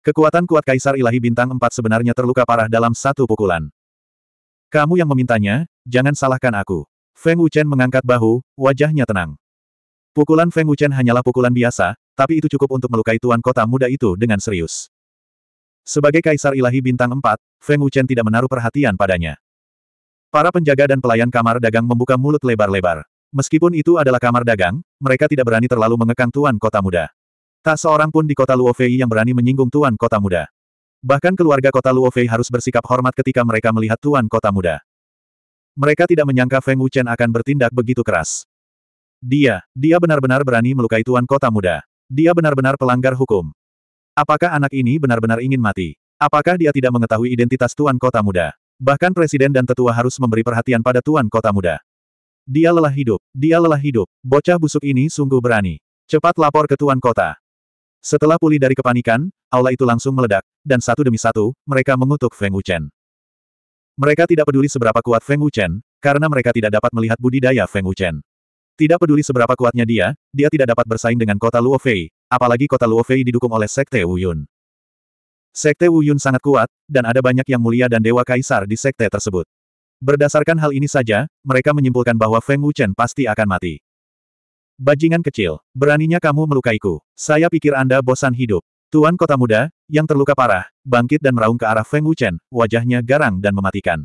Kekuatan kuat Kaisar Ilahi Bintang 4 sebenarnya terluka parah dalam satu pukulan. Kamu yang memintanya, jangan salahkan aku. Feng Wuchen mengangkat bahu, wajahnya tenang. Pukulan Feng Wuchen hanyalah pukulan biasa, tapi itu cukup untuk melukai tuan kota muda itu dengan serius. Sebagai Kaisar Ilahi Bintang 4, Feng Wuchen tidak menaruh perhatian padanya. Para penjaga dan pelayan kamar dagang membuka mulut lebar-lebar. Meskipun itu adalah kamar dagang, mereka tidak berani terlalu mengekang tuan kota muda. Tak seorang pun di kota Luofei yang berani menyinggung Tuan Kota Muda. Bahkan keluarga kota Luofei harus bersikap hormat ketika mereka melihat Tuan Kota Muda. Mereka tidak menyangka Feng Wuchen akan bertindak begitu keras. Dia, dia benar-benar berani melukai Tuan Kota Muda. Dia benar-benar pelanggar hukum. Apakah anak ini benar-benar ingin mati? Apakah dia tidak mengetahui identitas Tuan Kota Muda? Bahkan presiden dan tetua harus memberi perhatian pada Tuan Kota Muda. Dia lelah hidup, dia lelah hidup, bocah busuk ini sungguh berani. Cepat lapor ke Tuan Kota. Setelah pulih dari kepanikan, aula itu langsung meledak, dan satu demi satu, mereka mengutuk Feng Wuchen. Mereka tidak peduli seberapa kuat Feng Wuchen, karena mereka tidak dapat melihat budidaya Feng Wuchen. Tidak peduli seberapa kuatnya dia, dia tidak dapat bersaing dengan kota Luofei, apalagi kota Luofei didukung oleh Sekte Wuyun. Sekte Wuyun sangat kuat, dan ada banyak yang mulia dan dewa kaisar di sekte tersebut. Berdasarkan hal ini saja, mereka menyimpulkan bahwa Feng Wuchen pasti akan mati. Bajingan kecil, beraninya kamu melukaiku. Saya pikir Anda bosan hidup. Tuan Kota Muda, yang terluka parah, bangkit dan meraung ke arah Feng Wuchen, wajahnya garang dan mematikan.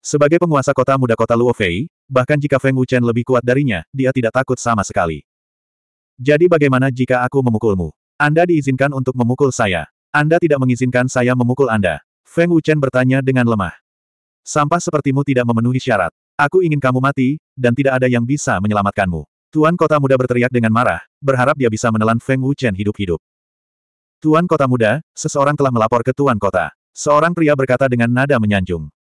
Sebagai penguasa kota muda kota Luofei, bahkan jika Feng Wuchen lebih kuat darinya, dia tidak takut sama sekali. Jadi bagaimana jika aku memukulmu? Anda diizinkan untuk memukul saya. Anda tidak mengizinkan saya memukul Anda. Feng Wuchen bertanya dengan lemah. Sampah sepertimu tidak memenuhi syarat. Aku ingin kamu mati, dan tidak ada yang bisa menyelamatkanmu. Tuan Kota Muda berteriak dengan marah, berharap dia bisa menelan Feng Wuchen hidup-hidup. Tuan Kota Muda, seseorang telah melapor ke Tuan Kota. Seorang pria berkata dengan nada menyanjung.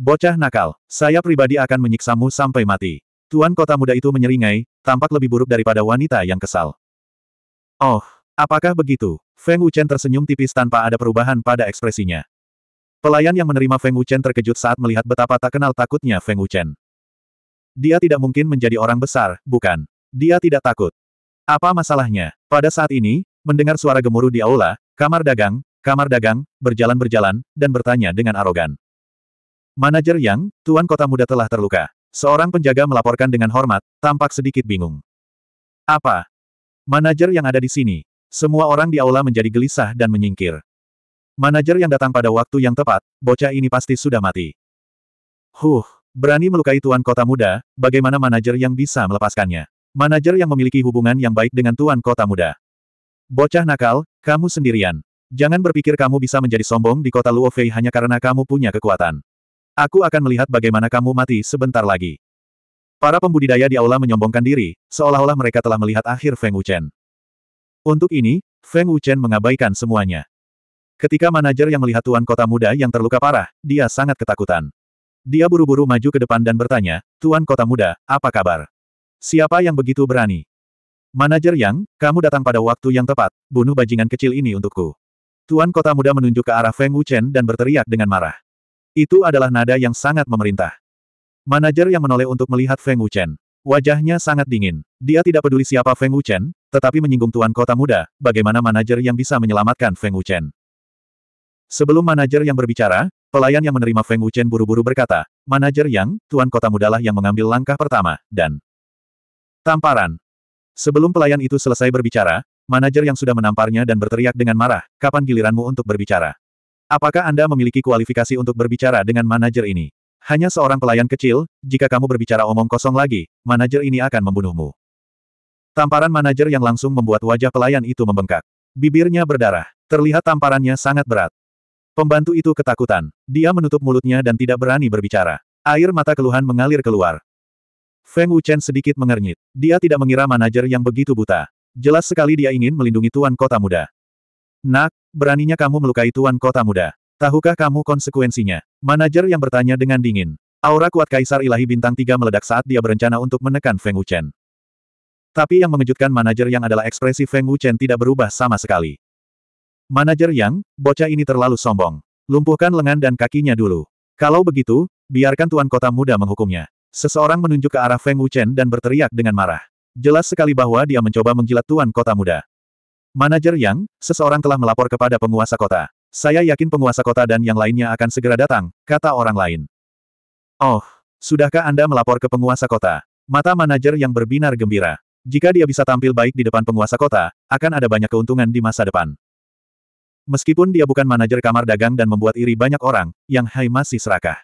Bocah nakal, saya pribadi akan menyiksamu sampai mati. Tuan Kota Muda itu menyeringai, tampak lebih buruk daripada wanita yang kesal. Oh, apakah begitu? Feng Wuchen tersenyum tipis tanpa ada perubahan pada ekspresinya. Pelayan yang menerima Feng Wuchen terkejut saat melihat betapa tak kenal takutnya Feng Wuchen. Dia tidak mungkin menjadi orang besar, bukan? Dia tidak takut. Apa masalahnya? Pada saat ini, mendengar suara gemuruh di aula, kamar dagang, kamar dagang, berjalan-berjalan, dan bertanya dengan arogan. Manajer Yang, Tuan Kota Muda telah terluka. Seorang penjaga melaporkan dengan hormat, tampak sedikit bingung. Apa? Manajer yang ada di sini. Semua orang di aula menjadi gelisah dan menyingkir. Manajer yang datang pada waktu yang tepat, bocah ini pasti sudah mati. Huh, Berani melukai tuan kota muda, bagaimana manajer yang bisa melepaskannya? Manajer yang memiliki hubungan yang baik dengan tuan kota muda. Bocah nakal, kamu sendirian. Jangan berpikir kamu bisa menjadi sombong di kota Luofei hanya karena kamu punya kekuatan. Aku akan melihat bagaimana kamu mati sebentar lagi. Para pembudidaya di aula menyombongkan diri, seolah-olah mereka telah melihat akhir Feng Wuchen. Untuk ini, Feng Wuchen mengabaikan semuanya. Ketika manajer yang melihat tuan kota muda yang terluka parah, dia sangat ketakutan. Dia buru-buru maju ke depan dan bertanya, Tuan Kota Muda, apa kabar? Siapa yang begitu berani? Manajer Yang, kamu datang pada waktu yang tepat, bunuh bajingan kecil ini untukku. Tuan Kota Muda menunjuk ke arah Feng Wuchen dan berteriak dengan marah. Itu adalah nada yang sangat memerintah. Manajer yang menoleh untuk melihat Feng Wuchen. Wajahnya sangat dingin. Dia tidak peduli siapa Feng Wuchen, tetapi menyinggung Tuan Kota Muda, bagaimana manajer yang bisa menyelamatkan Feng Wuchen. Sebelum manajer yang berbicara, Pelayan yang menerima Feng Wuchen buru-buru berkata, Manajer Yang, Tuan Kota Mudalah yang mengambil langkah pertama, dan tamparan. Sebelum pelayan itu selesai berbicara, manajer yang sudah menamparnya dan berteriak dengan marah, kapan giliranmu untuk berbicara? Apakah Anda memiliki kualifikasi untuk berbicara dengan manajer ini? Hanya seorang pelayan kecil, jika kamu berbicara omong kosong lagi, manajer ini akan membunuhmu. Tamparan manajer yang langsung membuat wajah pelayan itu membengkak. Bibirnya berdarah. Terlihat tamparannya sangat berat. Pembantu itu ketakutan. Dia menutup mulutnya dan tidak berani berbicara. Air mata keluhan mengalir keluar. Feng Wuchen sedikit mengernyit. Dia tidak mengira manajer yang begitu buta. Jelas sekali dia ingin melindungi Tuan Kota Muda. Nak, beraninya kamu melukai Tuan Kota Muda. Tahukah kamu konsekuensinya? Manajer yang bertanya dengan dingin. Aura kuat Kaisar Ilahi Bintang 3 meledak saat dia berencana untuk menekan Feng Wuchen. Tapi yang mengejutkan manajer yang adalah ekspresi Feng Wuchen tidak berubah sama sekali. Manajer Yang, bocah ini terlalu sombong. Lumpuhkan lengan dan kakinya dulu. Kalau begitu, biarkan tuan kota muda menghukumnya. Seseorang menunjuk ke arah Feng Wuchen dan berteriak dengan marah. Jelas sekali bahwa dia mencoba menjilat tuan kota muda. Manajer Yang, seseorang telah melapor kepada penguasa kota. Saya yakin penguasa kota dan yang lainnya akan segera datang, kata orang lain. Oh, sudahkah Anda melapor ke penguasa kota? Mata manajer yang berbinar gembira. Jika dia bisa tampil baik di depan penguasa kota, akan ada banyak keuntungan di masa depan. Meskipun dia bukan manajer kamar dagang dan membuat iri banyak orang, Yang Hai masih serakah.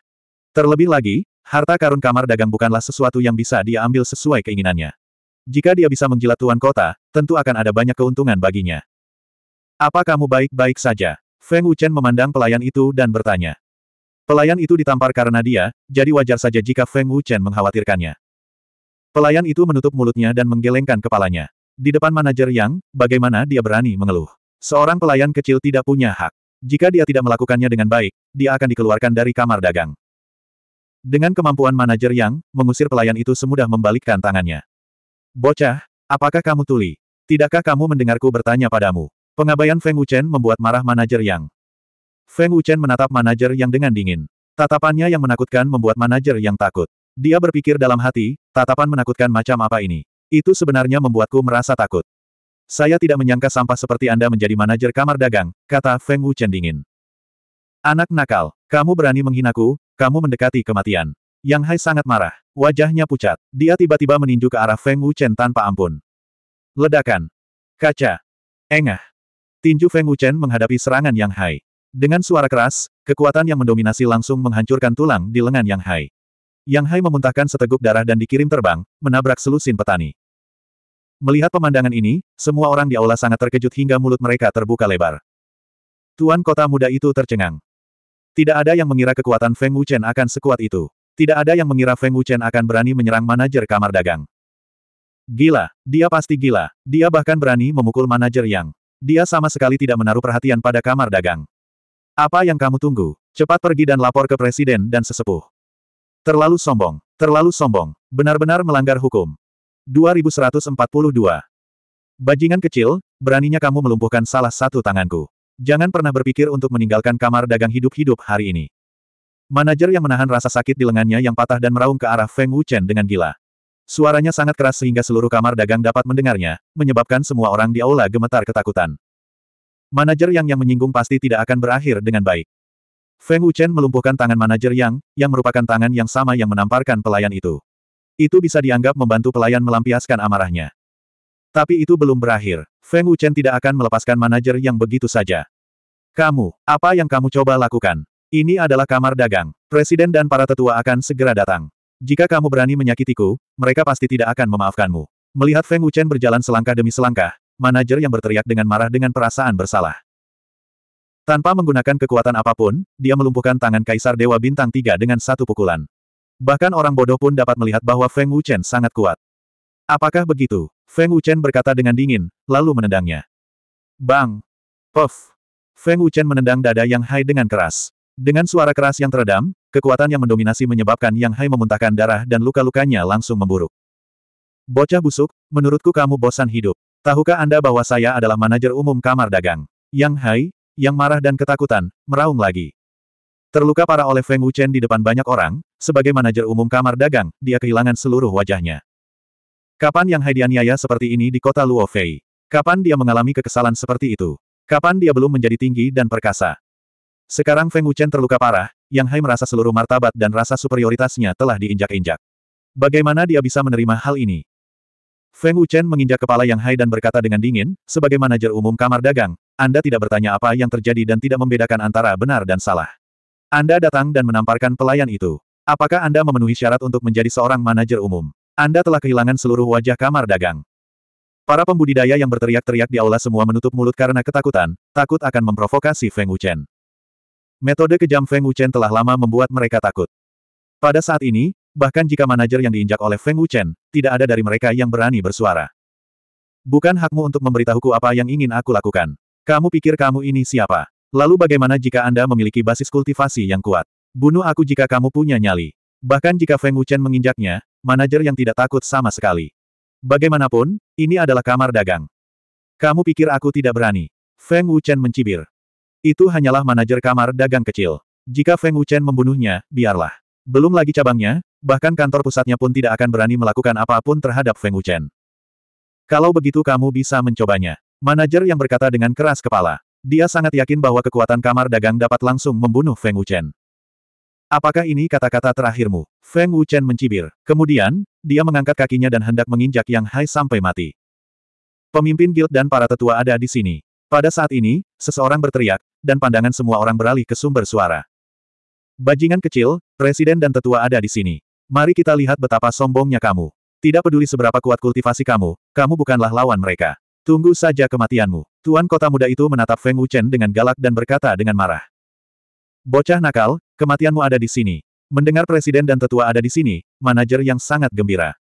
Terlebih lagi, harta karun kamar dagang bukanlah sesuatu yang bisa dia ambil sesuai keinginannya. Jika dia bisa menjilat tuan kota, tentu akan ada banyak keuntungan baginya. Apa kamu baik-baik saja? Feng Wuchen memandang pelayan itu dan bertanya. Pelayan itu ditampar karena dia, jadi wajar saja jika Feng Wuchen mengkhawatirkannya. Pelayan itu menutup mulutnya dan menggelengkan kepalanya. Di depan manajer Yang, bagaimana dia berani mengeluh? Seorang pelayan kecil tidak punya hak. Jika dia tidak melakukannya dengan baik, dia akan dikeluarkan dari kamar dagang. Dengan kemampuan manajer yang mengusir pelayan itu semudah membalikkan tangannya. Bocah, apakah kamu tuli? Tidakkah kamu mendengarku bertanya padamu? Pengabaian Feng Wuchen membuat marah manajer yang. Feng Wuchen menatap manajer yang dengan dingin. Tatapannya yang menakutkan membuat manajer yang takut. Dia berpikir dalam hati, tatapan menakutkan macam apa ini? Itu sebenarnya membuatku merasa takut. Saya tidak menyangka sampah seperti Anda menjadi manajer kamar dagang, kata Feng Wu dingin. Anak nakal, kamu berani menghinaku, kamu mendekati kematian. Yang Hai sangat marah. Wajahnya pucat. Dia tiba-tiba meninju ke arah Feng Wu Chen tanpa ampun. Ledakan. Kaca. Engah. Tinju Feng Wu Chen menghadapi serangan Yang Hai. Dengan suara keras, kekuatan yang mendominasi langsung menghancurkan tulang di lengan Yang Hai. Yang Hai memuntahkan seteguk darah dan dikirim terbang, menabrak selusin petani. Melihat pemandangan ini, semua orang di aula sangat terkejut hingga mulut mereka terbuka lebar. Tuan kota muda itu tercengang. Tidak ada yang mengira kekuatan Feng Wuchen akan sekuat itu. Tidak ada yang mengira Feng Wuchen akan berani menyerang manajer kamar dagang. Gila, dia pasti gila. Dia bahkan berani memukul manajer yang dia sama sekali tidak menaruh perhatian pada kamar dagang. Apa yang kamu tunggu? Cepat pergi dan lapor ke presiden dan sesepuh. Terlalu sombong, terlalu sombong, benar-benar melanggar hukum. 2142. Bajingan kecil, beraninya kamu melumpuhkan salah satu tanganku. Jangan pernah berpikir untuk meninggalkan kamar dagang hidup-hidup hari ini. Manajer yang menahan rasa sakit di lengannya yang patah dan meraung ke arah Feng Wuchen dengan gila. Suaranya sangat keras sehingga seluruh kamar dagang dapat mendengarnya, menyebabkan semua orang di aula gemetar ketakutan. Manajer yang yang menyinggung pasti tidak akan berakhir dengan baik. Feng Wuchen melumpuhkan tangan manajer yang, yang merupakan tangan yang sama yang menamparkan pelayan itu. Itu bisa dianggap membantu pelayan melampiaskan amarahnya. Tapi itu belum berakhir. Feng Wuchen tidak akan melepaskan manajer yang begitu saja. Kamu, apa yang kamu coba lakukan? Ini adalah kamar dagang. Presiden dan para tetua akan segera datang. Jika kamu berani menyakitiku, mereka pasti tidak akan memaafkanmu. Melihat Feng Wuchen berjalan selangkah demi selangkah, manajer yang berteriak dengan marah dengan perasaan bersalah. Tanpa menggunakan kekuatan apapun, dia melumpuhkan tangan Kaisar Dewa Bintang Tiga dengan satu pukulan. Bahkan orang bodoh pun dapat melihat bahwa Feng Wuchen sangat kuat. Apakah begitu? Feng Wuchen berkata dengan dingin, lalu menendangnya. Bang! Puff! Feng Wuchen menendang dada Yang Hai dengan keras. Dengan suara keras yang teredam, kekuatan yang mendominasi menyebabkan Yang Hai memuntahkan darah dan luka-lukanya langsung memburuk. Bocah busuk, menurutku kamu bosan hidup. Tahukah Anda bahwa saya adalah manajer umum kamar dagang? Yang Hai, yang marah dan ketakutan, meraung lagi. Terluka parah oleh Feng Wuchen di depan banyak orang, sebagai manajer umum kamar dagang, dia kehilangan seluruh wajahnya. Kapan yang Hai dianiaya seperti ini di kota Luofei? Kapan dia mengalami kekesalan seperti itu? Kapan dia belum menjadi tinggi dan perkasa? Sekarang Feng Wuchen terluka parah, Yang Hai merasa seluruh martabat dan rasa superioritasnya telah diinjak-injak. Bagaimana dia bisa menerima hal ini? Feng Wuchen menginjak kepala Yang Hai dan berkata dengan dingin, sebagai manajer umum kamar dagang, Anda tidak bertanya apa yang terjadi dan tidak membedakan antara benar dan salah. Anda datang dan menamparkan pelayan itu. Apakah Anda memenuhi syarat untuk menjadi seorang manajer umum? Anda telah kehilangan seluruh wajah kamar dagang. Para pembudidaya yang berteriak-teriak di aula semua menutup mulut karena ketakutan, takut akan memprovokasi Feng Wuchen. Metode kejam Feng Wuchen telah lama membuat mereka takut. Pada saat ini, bahkan jika manajer yang diinjak oleh Feng Wuchen, tidak ada dari mereka yang berani bersuara. Bukan hakmu untuk memberitahuku apa yang ingin aku lakukan. Kamu pikir kamu ini siapa? Lalu bagaimana jika Anda memiliki basis kultivasi yang kuat? Bunuh aku jika kamu punya nyali. Bahkan jika Feng Wuchen menginjaknya, manajer yang tidak takut sama sekali. Bagaimanapun, ini adalah kamar dagang. Kamu pikir aku tidak berani? Feng Wuchen mencibir. Itu hanyalah manajer kamar dagang kecil. Jika Feng Wuchen membunuhnya, biarlah. Belum lagi cabangnya, bahkan kantor pusatnya pun tidak akan berani melakukan apapun terhadap Feng Wuchen. Kalau begitu kamu bisa mencobanya. Manajer yang berkata dengan keras kepala. Dia sangat yakin bahwa kekuatan kamar dagang dapat langsung membunuh Feng Wuchen. Apakah ini kata-kata terakhirmu? Feng Wuchen mencibir. Kemudian, dia mengangkat kakinya dan hendak menginjak Yang Hai sampai mati. Pemimpin guild dan para tetua ada di sini. Pada saat ini, seseorang berteriak, dan pandangan semua orang beralih ke sumber suara. Bajingan kecil, presiden dan tetua ada di sini. Mari kita lihat betapa sombongnya kamu. Tidak peduli seberapa kuat kultivasi kamu, kamu bukanlah lawan mereka. Tunggu saja kematianmu. Tuan kota muda itu menatap Feng Wuchen dengan galak dan berkata dengan marah. Bocah nakal, kematianmu ada di sini. Mendengar presiden dan tetua ada di sini, manajer yang sangat gembira.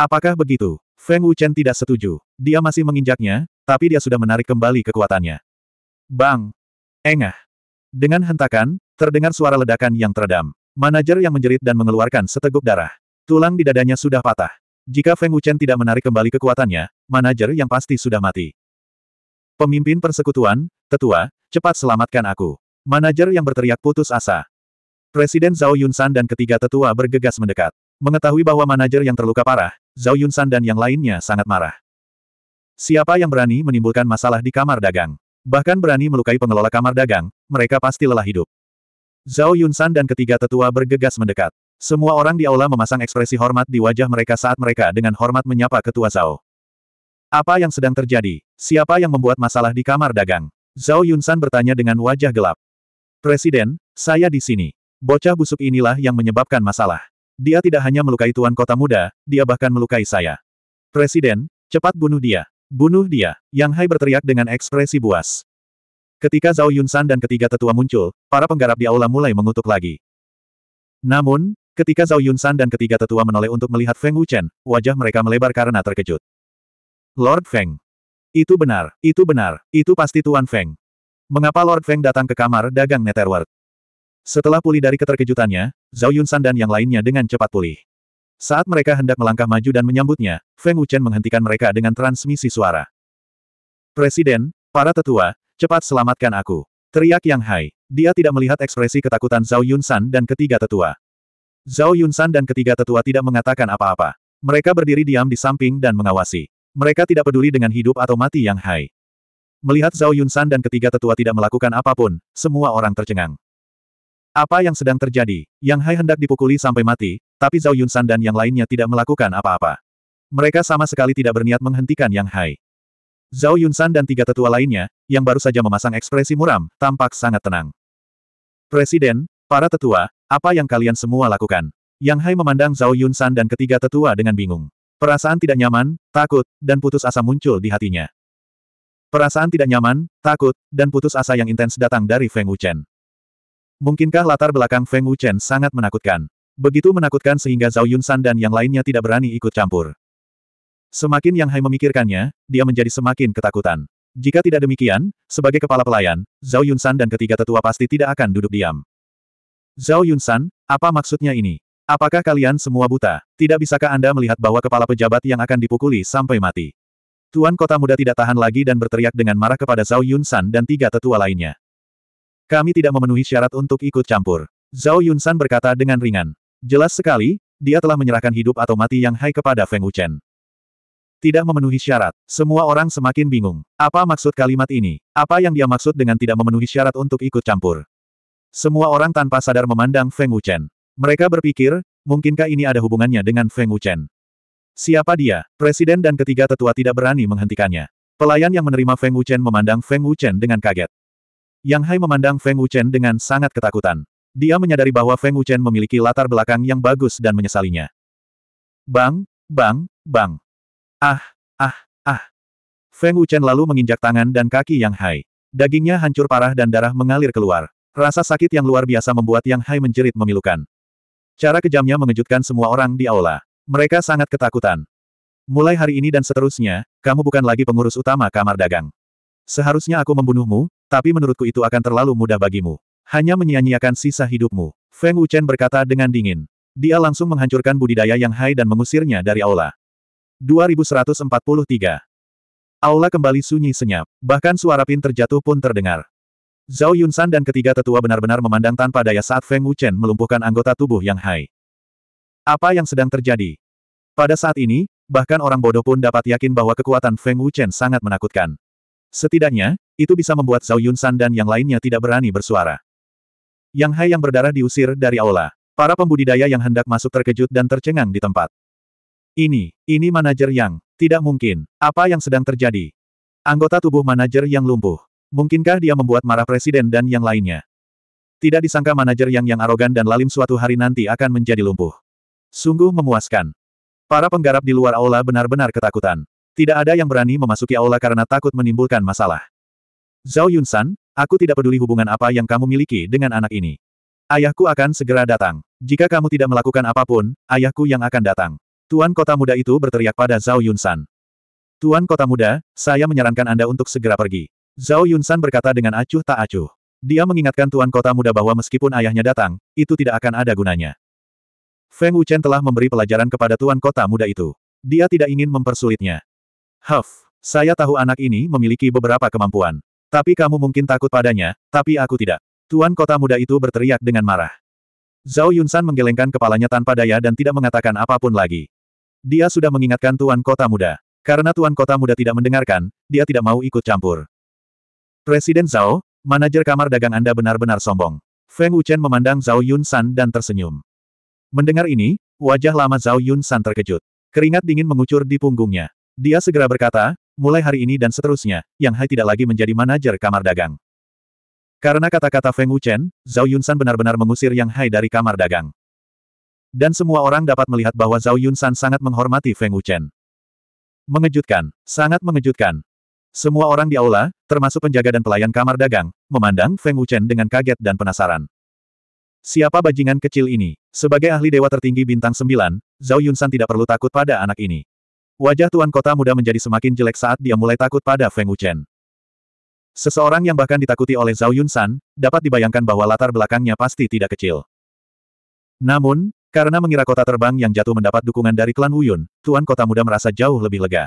Apakah begitu? Feng Wuchen tidak setuju. Dia masih menginjaknya, tapi dia sudah menarik kembali kekuatannya. Bang! Engah! Dengan hentakan, terdengar suara ledakan yang teredam. Manajer yang menjerit dan mengeluarkan seteguk darah. Tulang di dadanya sudah patah. Jika Feng Wuchen tidak menarik kembali kekuatannya, manajer yang pasti sudah mati. Pemimpin persekutuan, tetua, cepat selamatkan aku. Manajer yang berteriak putus asa. Presiden Zhao Yunsan dan ketiga tetua bergegas mendekat. Mengetahui bahwa manajer yang terluka parah, Zhao Yunsan dan yang lainnya sangat marah. Siapa yang berani menimbulkan masalah di kamar dagang? Bahkan berani melukai pengelola kamar dagang, mereka pasti lelah hidup. Zhao Yunsan dan ketiga tetua bergegas mendekat. Semua orang di aula memasang ekspresi hormat di wajah mereka saat mereka dengan hormat menyapa ketua Zhao. Apa yang sedang terjadi? Siapa yang membuat masalah di kamar dagang? Zhao Yunsan bertanya dengan wajah gelap. Presiden, saya di sini. Bocah busuk inilah yang menyebabkan masalah. Dia tidak hanya melukai tuan kota muda, dia bahkan melukai saya. Presiden, cepat bunuh dia. Bunuh dia. Yang Hai berteriak dengan ekspresi buas. Ketika Zhao Yunsan dan ketiga tetua muncul, para penggarap di aula mulai mengutuk lagi. Namun, ketika Zhao Yunsan dan ketiga tetua menoleh untuk melihat Feng Wuchen, wajah mereka melebar karena terkejut. Lord Feng. Itu benar, itu benar, itu pasti Tuan Feng. Mengapa Lord Feng datang ke kamar dagang Netherworld? Setelah pulih dari keterkejutannya, Zhao Yunsan dan yang lainnya dengan cepat pulih. Saat mereka hendak melangkah maju dan menyambutnya, Feng Wuchen menghentikan mereka dengan transmisi suara. Presiden, para tetua, cepat selamatkan aku. Teriak Yang Hai. Dia tidak melihat ekspresi ketakutan Zhao Yunsan dan ketiga tetua. Zhao Yunsan dan ketiga tetua tidak mengatakan apa-apa. Mereka berdiri diam di samping dan mengawasi. Mereka tidak peduli dengan hidup atau mati Yang Hai. Melihat Zhao Yunsan dan ketiga tetua tidak melakukan apapun, semua orang tercengang. Apa yang sedang terjadi? Yang Hai hendak dipukuli sampai mati, tapi Zhao Yunsan dan yang lainnya tidak melakukan apa-apa. Mereka sama sekali tidak berniat menghentikan Yang Hai. Zhao Yunsan dan tiga tetua lainnya, yang baru saja memasang ekspresi muram, tampak sangat tenang. Presiden, para tetua, apa yang kalian semua lakukan? Yang Hai memandang Zhao Yunsan dan ketiga tetua dengan bingung. Perasaan tidak nyaman, takut, dan putus asa muncul di hatinya. Perasaan tidak nyaman, takut, dan putus asa yang intens datang dari Feng Wuchen. Mungkinkah latar belakang Feng Wuchen sangat menakutkan? Begitu menakutkan sehingga Zhao Yunsan dan yang lainnya tidak berani ikut campur. Semakin Yang Hai memikirkannya, dia menjadi semakin ketakutan. Jika tidak demikian, sebagai kepala pelayan, Zhao Yunsan dan ketiga tetua pasti tidak akan duduk diam. Zhao Yunsan, apa maksudnya ini? Apakah kalian semua buta? Tidak bisakah Anda melihat bahwa kepala pejabat yang akan dipukuli sampai mati? Tuan kota muda tidak tahan lagi dan berteriak dengan marah kepada Zhao Yunsan dan tiga tetua lainnya. Kami tidak memenuhi syarat untuk ikut campur. Zhao Yunsan berkata dengan ringan. Jelas sekali, dia telah menyerahkan hidup atau mati yang hai kepada Feng Wuchen. Tidak memenuhi syarat. Semua orang semakin bingung. Apa maksud kalimat ini? Apa yang dia maksud dengan tidak memenuhi syarat untuk ikut campur? Semua orang tanpa sadar memandang Feng Wuchen. Mereka berpikir, mungkinkah ini ada hubungannya dengan Feng Wuchen? Siapa dia? Presiden dan ketiga tetua tidak berani menghentikannya. Pelayan yang menerima Feng Wuchen memandang Feng Wuchen dengan kaget. Yang Hai memandang Feng Wuchen dengan sangat ketakutan. Dia menyadari bahwa Feng Wuchen memiliki latar belakang yang bagus dan menyesalinya. Bang, bang, bang. Ah, ah, ah. Feng Wuchen lalu menginjak tangan dan kaki Yang Hai. Dagingnya hancur parah dan darah mengalir keluar. Rasa sakit yang luar biasa membuat Yang Hai menjerit memilukan. Cara kejamnya mengejutkan semua orang di aula. Mereka sangat ketakutan. Mulai hari ini dan seterusnya, kamu bukan lagi pengurus utama kamar dagang. Seharusnya aku membunuhmu, tapi menurutku itu akan terlalu mudah bagimu. Hanya menyia-nyiakan sisa hidupmu. Feng Wuchen berkata dengan dingin. Dia langsung menghancurkan budidaya yang hai dan mengusirnya dari aula. 2143 Aula kembali sunyi senyap, bahkan suara pin terjatuh pun terdengar. Zhao Yunsan dan ketiga tetua benar-benar memandang tanpa daya saat Feng Wuchen melumpuhkan anggota tubuh Yang Hai. Apa yang sedang terjadi? Pada saat ini, bahkan orang bodoh pun dapat yakin bahwa kekuatan Feng Wuchen sangat menakutkan. Setidaknya, itu bisa membuat Zhao Yunsan dan yang lainnya tidak berani bersuara. Yang Hai yang berdarah diusir dari aula. Para pembudidaya yang hendak masuk terkejut dan tercengang di tempat. Ini, ini manajer yang, tidak mungkin. Apa yang sedang terjadi? Anggota tubuh manajer yang lumpuh. Mungkinkah dia membuat marah presiden dan yang lainnya? Tidak disangka manajer yang yang arogan dan lalim suatu hari nanti akan menjadi lumpuh. Sungguh memuaskan. Para penggarap di luar aula benar-benar ketakutan. Tidak ada yang berani memasuki aula karena takut menimbulkan masalah. Zhao Yunsan, aku tidak peduli hubungan apa yang kamu miliki dengan anak ini. Ayahku akan segera datang. Jika kamu tidak melakukan apapun, ayahku yang akan datang. Tuan kota muda itu berteriak pada Zhao Yunsan. Tuan kota muda, saya menyarankan Anda untuk segera pergi. Zhao Yunsan berkata dengan acuh tak acuh. Dia mengingatkan tuan kota muda bahwa meskipun ayahnya datang, itu tidak akan ada gunanya. Feng Wuchen telah memberi pelajaran kepada tuan kota muda itu. Dia tidak ingin mempersulitnya. Huff, saya tahu anak ini memiliki beberapa kemampuan. Tapi kamu mungkin takut padanya, tapi aku tidak. Tuan kota muda itu berteriak dengan marah. Zhao Yunsan menggelengkan kepalanya tanpa daya dan tidak mengatakan apapun lagi. Dia sudah mengingatkan tuan kota muda. Karena tuan kota muda tidak mendengarkan, dia tidak mau ikut campur. Presiden Zhao, manajer kamar dagang Anda benar-benar sombong. Feng Wuchen memandang Zhao Yun San dan tersenyum. Mendengar ini, wajah lama Zhao Yun San terkejut. Keringat dingin mengucur di punggungnya. Dia segera berkata, mulai hari ini dan seterusnya, Yang Hai tidak lagi menjadi manajer kamar dagang. Karena kata-kata Feng Wuchen, Zhao Yunsan benar-benar mengusir Yang Hai dari kamar dagang. Dan semua orang dapat melihat bahwa Zhao Yunsan sangat menghormati Feng Wuchen. Mengejutkan, sangat mengejutkan, semua orang di aula, termasuk penjaga dan pelayan kamar dagang, memandang Feng Wuchen dengan kaget dan penasaran. Siapa bajingan kecil ini? Sebagai ahli dewa tertinggi bintang 9, Zhao Yunsan tidak perlu takut pada anak ini. Wajah tuan kota muda menjadi semakin jelek saat dia mulai takut pada Feng Wuchen. Seseorang yang bahkan ditakuti oleh Zhao Yunsan, dapat dibayangkan bahwa latar belakangnya pasti tidak kecil. Namun, karena mengira kota terbang yang jatuh mendapat dukungan dari klan Wuyun, Tuan Kota Muda merasa jauh lebih lega.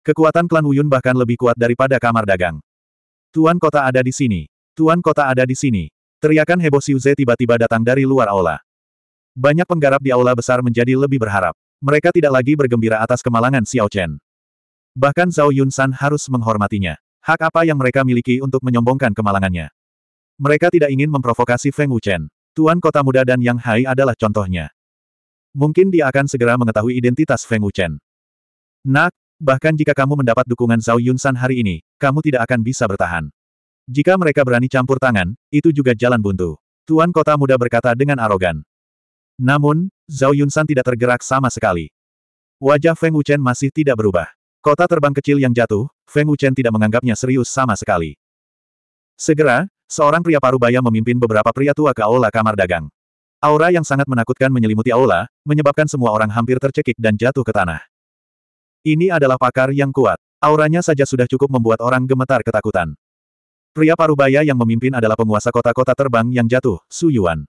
Kekuatan klan Wuyun bahkan lebih kuat daripada kamar dagang. Tuan kota ada di sini. Tuan kota ada di sini. Teriakan heboh Siuze tiba-tiba datang dari luar aula. Banyak penggarap di aula besar menjadi lebih berharap. Mereka tidak lagi bergembira atas kemalangan Xiao Chen. Bahkan Zhao Yunsan harus menghormatinya. Hak apa yang mereka miliki untuk menyombongkan kemalangannya? Mereka tidak ingin memprovokasi Feng Wuchen. Tuan kota muda dan Yang Hai adalah contohnya. Mungkin dia akan segera mengetahui identitas Feng Wuchen. Nak, Bahkan jika kamu mendapat dukungan Zhao Yunsan hari ini, kamu tidak akan bisa bertahan. Jika mereka berani campur tangan, itu juga jalan buntu. Tuan Kota Muda berkata dengan arogan. Namun, Zhao Yunsan tidak tergerak sama sekali. Wajah Feng Wuchen masih tidak berubah. Kota terbang kecil yang jatuh, Feng Wuchen tidak menganggapnya serius sama sekali. Segera, seorang pria parubaya memimpin beberapa pria tua ke aula kamar dagang. Aura yang sangat menakutkan menyelimuti aula, menyebabkan semua orang hampir tercekik dan jatuh ke tanah. Ini adalah pakar yang kuat. Auranya saja sudah cukup membuat orang gemetar ketakutan. Pria Parubaya yang memimpin adalah penguasa kota-kota terbang yang jatuh, Su Yuan.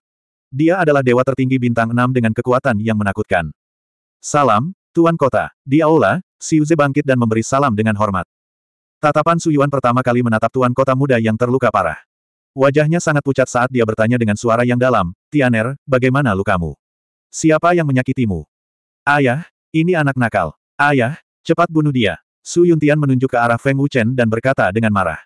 Dia adalah dewa tertinggi bintang 6 dengan kekuatan yang menakutkan. Salam, Tuan Kota. Di aula, Siuze bangkit dan memberi salam dengan hormat. Tatapan Su Yuan pertama kali menatap Tuan Kota muda yang terluka parah. Wajahnya sangat pucat saat dia bertanya dengan suara yang dalam, Tianer, bagaimana lukamu? Siapa yang menyakitimu? Ayah, ini anak nakal. Ayah, ya, cepat bunuh dia. Su Yuntian menunjuk ke arah Feng Wuchen dan berkata dengan marah.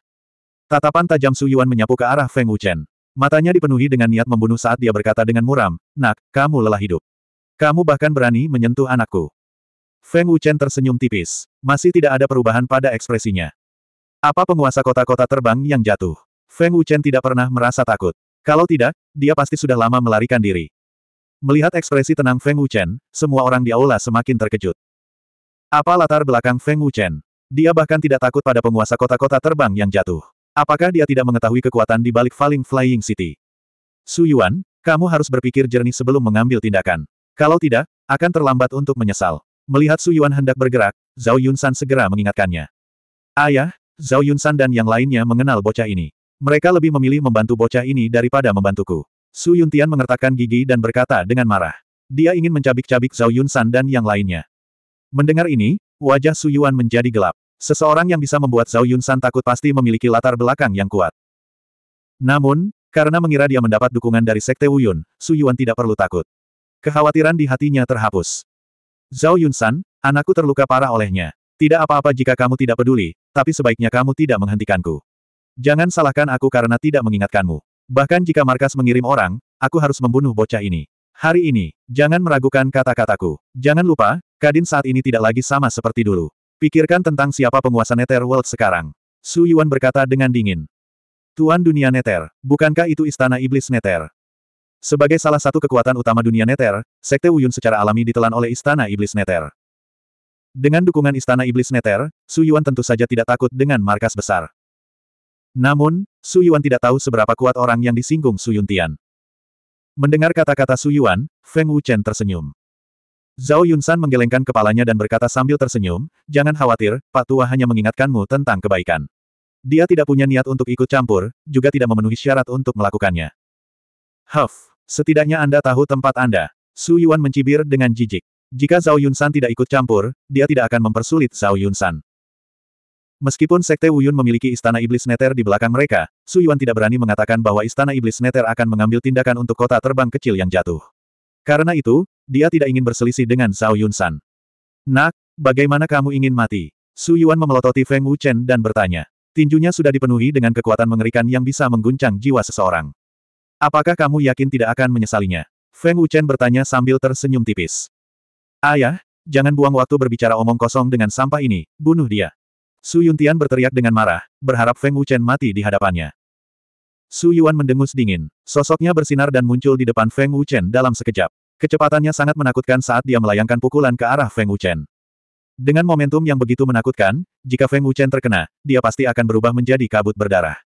Tatapan tajam Su Yuan menyapu ke arah Feng Wuchen. Matanya dipenuhi dengan niat membunuh saat dia berkata dengan muram, Nak, kamu lelah hidup. Kamu bahkan berani menyentuh anakku. Feng Wuchen tersenyum tipis. Masih tidak ada perubahan pada ekspresinya. Apa penguasa kota-kota terbang yang jatuh? Feng Wuchen tidak pernah merasa takut. Kalau tidak, dia pasti sudah lama melarikan diri. Melihat ekspresi tenang Feng Wuchen, semua orang di aula semakin terkejut. Apa latar belakang Feng Wuchen? Dia bahkan tidak takut pada penguasa kota-kota terbang yang jatuh. Apakah dia tidak mengetahui kekuatan di balik Falling Flying City? Su Yuan, kamu harus berpikir jernih sebelum mengambil tindakan. Kalau tidak, akan terlambat untuk menyesal. Melihat Su Yuan hendak bergerak, Zhao Yunsan segera mengingatkannya. Ayah, Zhao Yunsan dan yang lainnya mengenal bocah ini. Mereka lebih memilih membantu bocah ini daripada membantuku. Su Yuntian mengertakkan gigi dan berkata dengan marah. Dia ingin mencabik-cabik Zhao Yunsan dan yang lainnya. Mendengar ini, wajah Su Yuan menjadi gelap. Seseorang yang bisa membuat Zhao Yunshan takut pasti memiliki latar belakang yang kuat. Namun, karena mengira dia mendapat dukungan dari Sekte Wuyun, Su Yuan tidak perlu takut. Kekhawatiran di hatinya terhapus. Zhao Yunshan, anakku terluka parah olehnya. Tidak apa-apa jika kamu tidak peduli, tapi sebaiknya kamu tidak menghentikanku. Jangan salahkan aku karena tidak mengingatkanmu. Bahkan jika markas mengirim orang, aku harus membunuh bocah ini. Hari ini, jangan meragukan kata-kataku. Jangan lupa, Kadin saat ini tidak lagi sama seperti dulu. Pikirkan tentang siapa penguasa Nether World sekarang. Su Yuan berkata dengan dingin. Tuan dunia Nether, bukankah itu istana iblis Nether? Sebagai salah satu kekuatan utama dunia Nether, Sekte Wuyun secara alami ditelan oleh istana iblis Nether. Dengan dukungan istana iblis Nether, Su Yuan tentu saja tidak takut dengan markas besar. Namun, Su Yuan tidak tahu seberapa kuat orang yang disinggung Su Yuntian. Mendengar kata-kata Su Yuan, Feng Wuchen tersenyum. Zhao Yunsan menggelengkan kepalanya dan berkata sambil tersenyum, jangan khawatir, Pak Tua hanya mengingatkanmu tentang kebaikan. Dia tidak punya niat untuk ikut campur, juga tidak memenuhi syarat untuk melakukannya. Huff, setidaknya Anda tahu tempat Anda. Su Yuan mencibir dengan jijik. Jika Zhao Yunsan tidak ikut campur, dia tidak akan mempersulit Zhao Yunsan. Meskipun Sekte Wuyun memiliki istana iblis neter di belakang mereka, Su Yuan tidak berani mengatakan bahwa istana iblis neter akan mengambil tindakan untuk kota terbang kecil yang jatuh. Karena itu, dia tidak ingin berselisih dengan Zhao Yunsan. Nak, bagaimana kamu ingin mati? Su Yuan memelototi Feng Wuchen dan bertanya. Tinjunya sudah dipenuhi dengan kekuatan mengerikan yang bisa mengguncang jiwa seseorang. Apakah kamu yakin tidak akan menyesalinya? Feng Wuchen bertanya sambil tersenyum tipis. Ayah, jangan buang waktu berbicara omong kosong dengan sampah ini, bunuh dia. Su Yuntian berteriak dengan marah, berharap Feng Wuchen mati di hadapannya. Su Yuan mendengus dingin, sosoknya bersinar dan muncul di depan Feng Wuchen dalam sekejap. Kecepatannya sangat menakutkan saat dia melayangkan pukulan ke arah Feng Wuchen. Dengan momentum yang begitu menakutkan, jika Feng Wuchen terkena, dia pasti akan berubah menjadi kabut berdarah.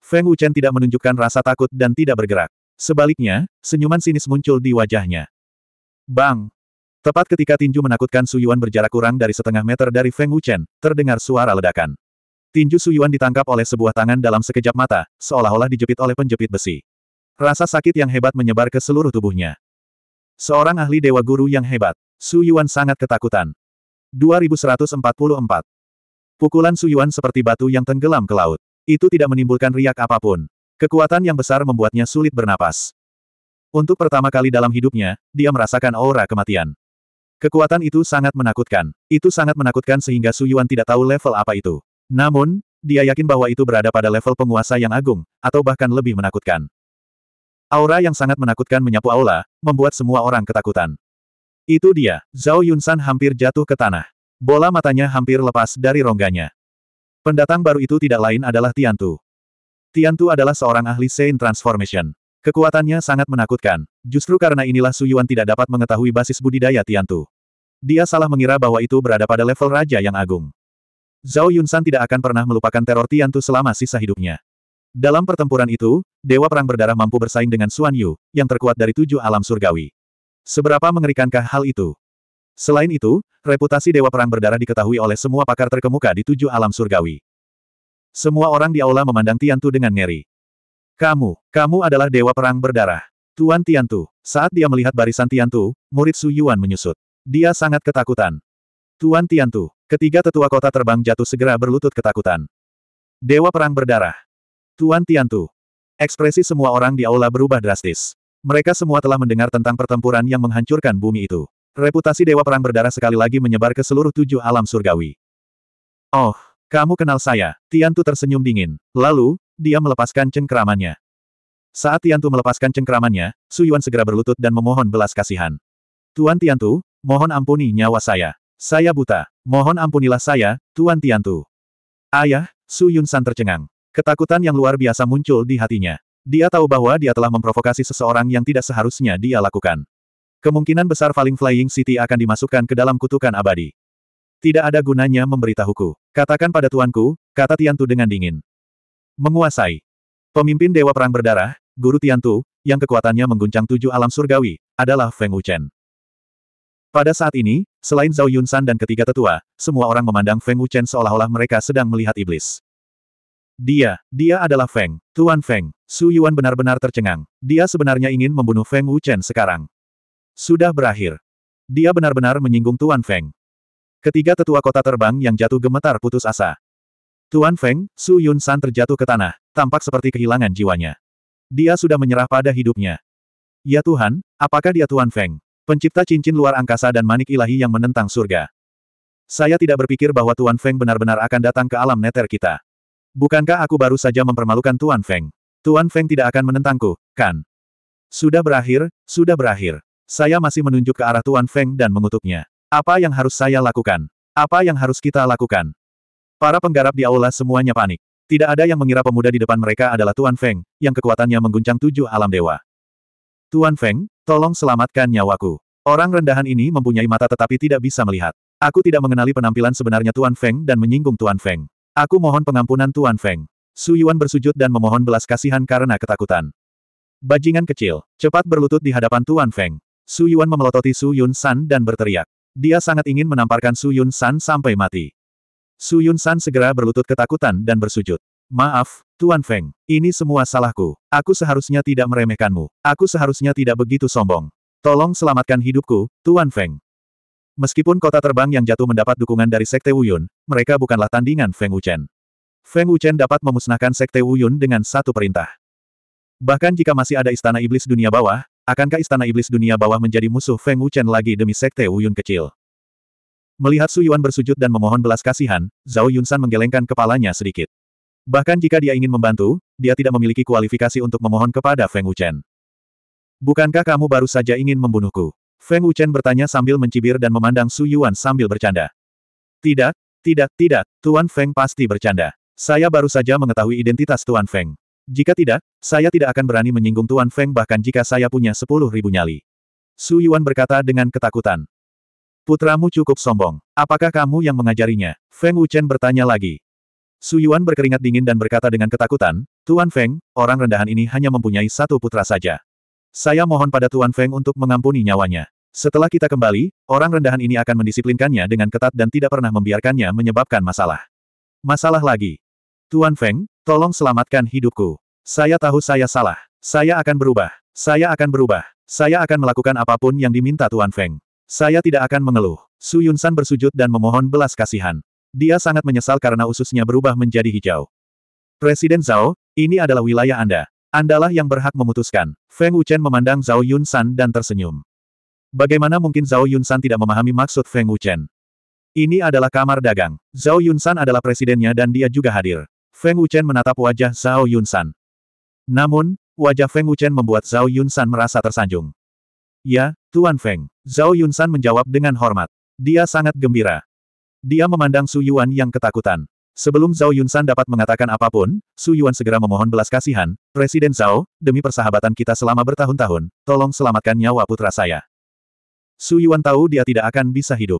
Feng Wuchen tidak menunjukkan rasa takut dan tidak bergerak. Sebaliknya, senyuman sinis muncul di wajahnya. Bang! Tepat ketika tinju menakutkan Suyuan berjarak kurang dari setengah meter dari Feng Wuchen, terdengar suara ledakan. Tinju Suyuan ditangkap oleh sebuah tangan dalam sekejap mata, seolah-olah dijepit oleh penjepit besi. Rasa sakit yang hebat menyebar ke seluruh tubuhnya. Seorang ahli dewa guru yang hebat. Su Yuan sangat ketakutan. 2144. Pukulan Su Yuan seperti batu yang tenggelam ke laut. Itu tidak menimbulkan riak apapun. Kekuatan yang besar membuatnya sulit bernapas. Untuk pertama kali dalam hidupnya, dia merasakan aura kematian. Kekuatan itu sangat menakutkan. Itu sangat menakutkan sehingga Su Yuan tidak tahu level apa itu. Namun, dia yakin bahwa itu berada pada level penguasa yang agung, atau bahkan lebih menakutkan. Aura yang sangat menakutkan menyapu aula, membuat semua orang ketakutan. Itu dia, Zhao Yunsan hampir jatuh ke tanah. Bola matanya hampir lepas dari rongganya. Pendatang baru itu tidak lain adalah Tiantu. Tiantu adalah seorang ahli Saint Transformation. Kekuatannya sangat menakutkan, justru karena inilah Su Yuan tidak dapat mengetahui basis budidaya Tiantu. Dia salah mengira bahwa itu berada pada level raja yang agung. Zhao Yunsan tidak akan pernah melupakan teror Tiantu selama sisa hidupnya. Dalam pertempuran itu, Dewa Perang Berdarah mampu bersaing dengan Xuan Yu, yang terkuat dari tujuh alam surgawi. Seberapa mengerikankah hal itu? Selain itu, reputasi Dewa Perang Berdarah diketahui oleh semua pakar terkemuka di tujuh alam surgawi. Semua orang di aula memandang Tian Tu dengan ngeri. Kamu, kamu adalah Dewa Perang Berdarah. Tuan Tian Tu. saat dia melihat barisan Tian Tu, murid Su Yuan menyusut. Dia sangat ketakutan. Tuan Tian Tu, ketiga tetua kota terbang jatuh segera berlutut ketakutan. Dewa Perang Berdarah, Tuan Tiantu. Ekspresi semua orang di aula berubah drastis. Mereka semua telah mendengar tentang pertempuran yang menghancurkan bumi itu. Reputasi Dewa Perang Berdarah sekali lagi menyebar ke seluruh tujuh alam surgawi. Oh, kamu kenal saya. Tiantu tersenyum dingin. Lalu, dia melepaskan cengkeramannya. Saat Tiantu melepaskan cengkeramannya, Su Yuan segera berlutut dan memohon belas kasihan. Tuan Tiantu, mohon ampuni nyawa saya. Saya buta. Mohon ampunilah saya, Tuan Tiantu. Ayah, Su Yun San tercengang. Ketakutan yang luar biasa muncul di hatinya. Dia tahu bahwa dia telah memprovokasi seseorang yang tidak seharusnya dia lakukan. Kemungkinan besar Falling Flying City akan dimasukkan ke dalam kutukan abadi. Tidak ada gunanya memberitahuku. Katakan pada tuanku, kata Tiantu dengan dingin. Menguasai. Pemimpin Dewa Perang Berdarah, Guru Tiantu, yang kekuatannya mengguncang tujuh alam surgawi, adalah Feng Wuchen. Pada saat ini, selain Zhao Yunsan dan ketiga tetua, semua orang memandang Feng Wuchen seolah-olah mereka sedang melihat iblis. Dia, dia adalah Feng, Tuan Feng. Su Yuan benar-benar tercengang. Dia sebenarnya ingin membunuh Feng Wuchen sekarang. Sudah berakhir. Dia benar-benar menyinggung Tuan Feng. Ketiga tetua kota terbang yang jatuh gemetar putus asa. Tuan Feng, Su Yun San terjatuh ke tanah, tampak seperti kehilangan jiwanya. Dia sudah menyerah pada hidupnya. Ya Tuhan, apakah dia Tuan Feng? Pencipta cincin luar angkasa dan manik ilahi yang menentang surga. Saya tidak berpikir bahwa Tuan Feng benar-benar akan datang ke alam neter kita. Bukankah aku baru saja mempermalukan Tuan Feng? Tuan Feng tidak akan menentangku, kan? Sudah berakhir, sudah berakhir. Saya masih menunjuk ke arah Tuan Feng dan mengutuknya. Apa yang harus saya lakukan? Apa yang harus kita lakukan? Para penggarap di aula semuanya panik. Tidak ada yang mengira pemuda di depan mereka adalah Tuan Feng, yang kekuatannya mengguncang tujuh alam dewa. Tuan Feng, tolong selamatkan nyawaku. Orang rendahan ini mempunyai mata tetapi tidak bisa melihat. Aku tidak mengenali penampilan sebenarnya Tuan Feng dan menyinggung Tuan Feng. Aku mohon pengampunan Tuan Feng. Su Yuan bersujud dan memohon belas kasihan karena ketakutan. Bajingan kecil, cepat berlutut di hadapan Tuan Feng. Su Yuan memelototi Su Yun San dan berteriak. Dia sangat ingin menamparkan Su Yun San sampai mati. Su Yun San segera berlutut ketakutan dan bersujud. Maaf, Tuan Feng, ini semua salahku. Aku seharusnya tidak meremehkanmu. Aku seharusnya tidak begitu sombong. Tolong selamatkan hidupku, Tuan Feng. Meskipun kota terbang yang jatuh mendapat dukungan dari Sekte Wuyun, mereka bukanlah tandingan Feng Wuchen. Feng Wuchen dapat memusnahkan Sekte Wuyun dengan satu perintah. Bahkan jika masih ada Istana Iblis Dunia Bawah, akankah Istana Iblis Dunia Bawah menjadi musuh Feng Wuchen lagi demi Sekte Wuyun kecil? Melihat Su Yuan bersujud dan memohon belas kasihan, Zhao Yunsan menggelengkan kepalanya sedikit. Bahkan jika dia ingin membantu, dia tidak memiliki kualifikasi untuk memohon kepada Feng Wuchen. Bukankah kamu baru saja ingin membunuhku? Feng Wuchen bertanya sambil mencibir dan memandang Su Yuan sambil bercanda. Tidak, tidak, tidak, Tuan Feng pasti bercanda. Saya baru saja mengetahui identitas Tuan Feng. Jika tidak, saya tidak akan berani menyinggung Tuan Feng bahkan jika saya punya sepuluh ribu nyali. Su Yuan berkata dengan ketakutan. Putramu cukup sombong. Apakah kamu yang mengajarinya? Feng Wuchen bertanya lagi. Su Yuan berkeringat dingin dan berkata dengan ketakutan, Tuan Feng, orang rendahan ini hanya mempunyai satu putra saja. Saya mohon pada Tuan Feng untuk mengampuni nyawanya. Setelah kita kembali, orang rendahan ini akan mendisiplinkannya dengan ketat dan tidak pernah membiarkannya menyebabkan masalah. Masalah lagi. Tuan Feng, tolong selamatkan hidupku. Saya tahu saya salah. Saya akan berubah. Saya akan berubah. Saya akan melakukan apapun yang diminta Tuan Feng. Saya tidak akan mengeluh. Su Yunsan bersujud dan memohon belas kasihan. Dia sangat menyesal karena ususnya berubah menjadi hijau. Presiden Zhao, ini adalah wilayah Anda. Andalah yang berhak memutuskan. Feng Wuchen memandang Zhao Yunsan dan tersenyum. Bagaimana mungkin Zhao Yunsan tidak memahami maksud Feng Wuchen? Ini adalah kamar dagang. Zhao Yunsan adalah presidennya dan dia juga hadir. Feng Wuchen menatap wajah Zhao Yunsan. Namun, wajah Feng Wuchen membuat Zhao Yunsan merasa tersanjung. Ya, Tuan Feng. Zhao Yunsan menjawab dengan hormat. Dia sangat gembira. Dia memandang Su Yuan yang ketakutan. Sebelum Zhao Yunsan dapat mengatakan apapun, Su Yuan segera memohon belas kasihan, Presiden Zhao, demi persahabatan kita selama bertahun-tahun, tolong selamatkan nyawa putra saya. Su Yuan tahu dia tidak akan bisa hidup.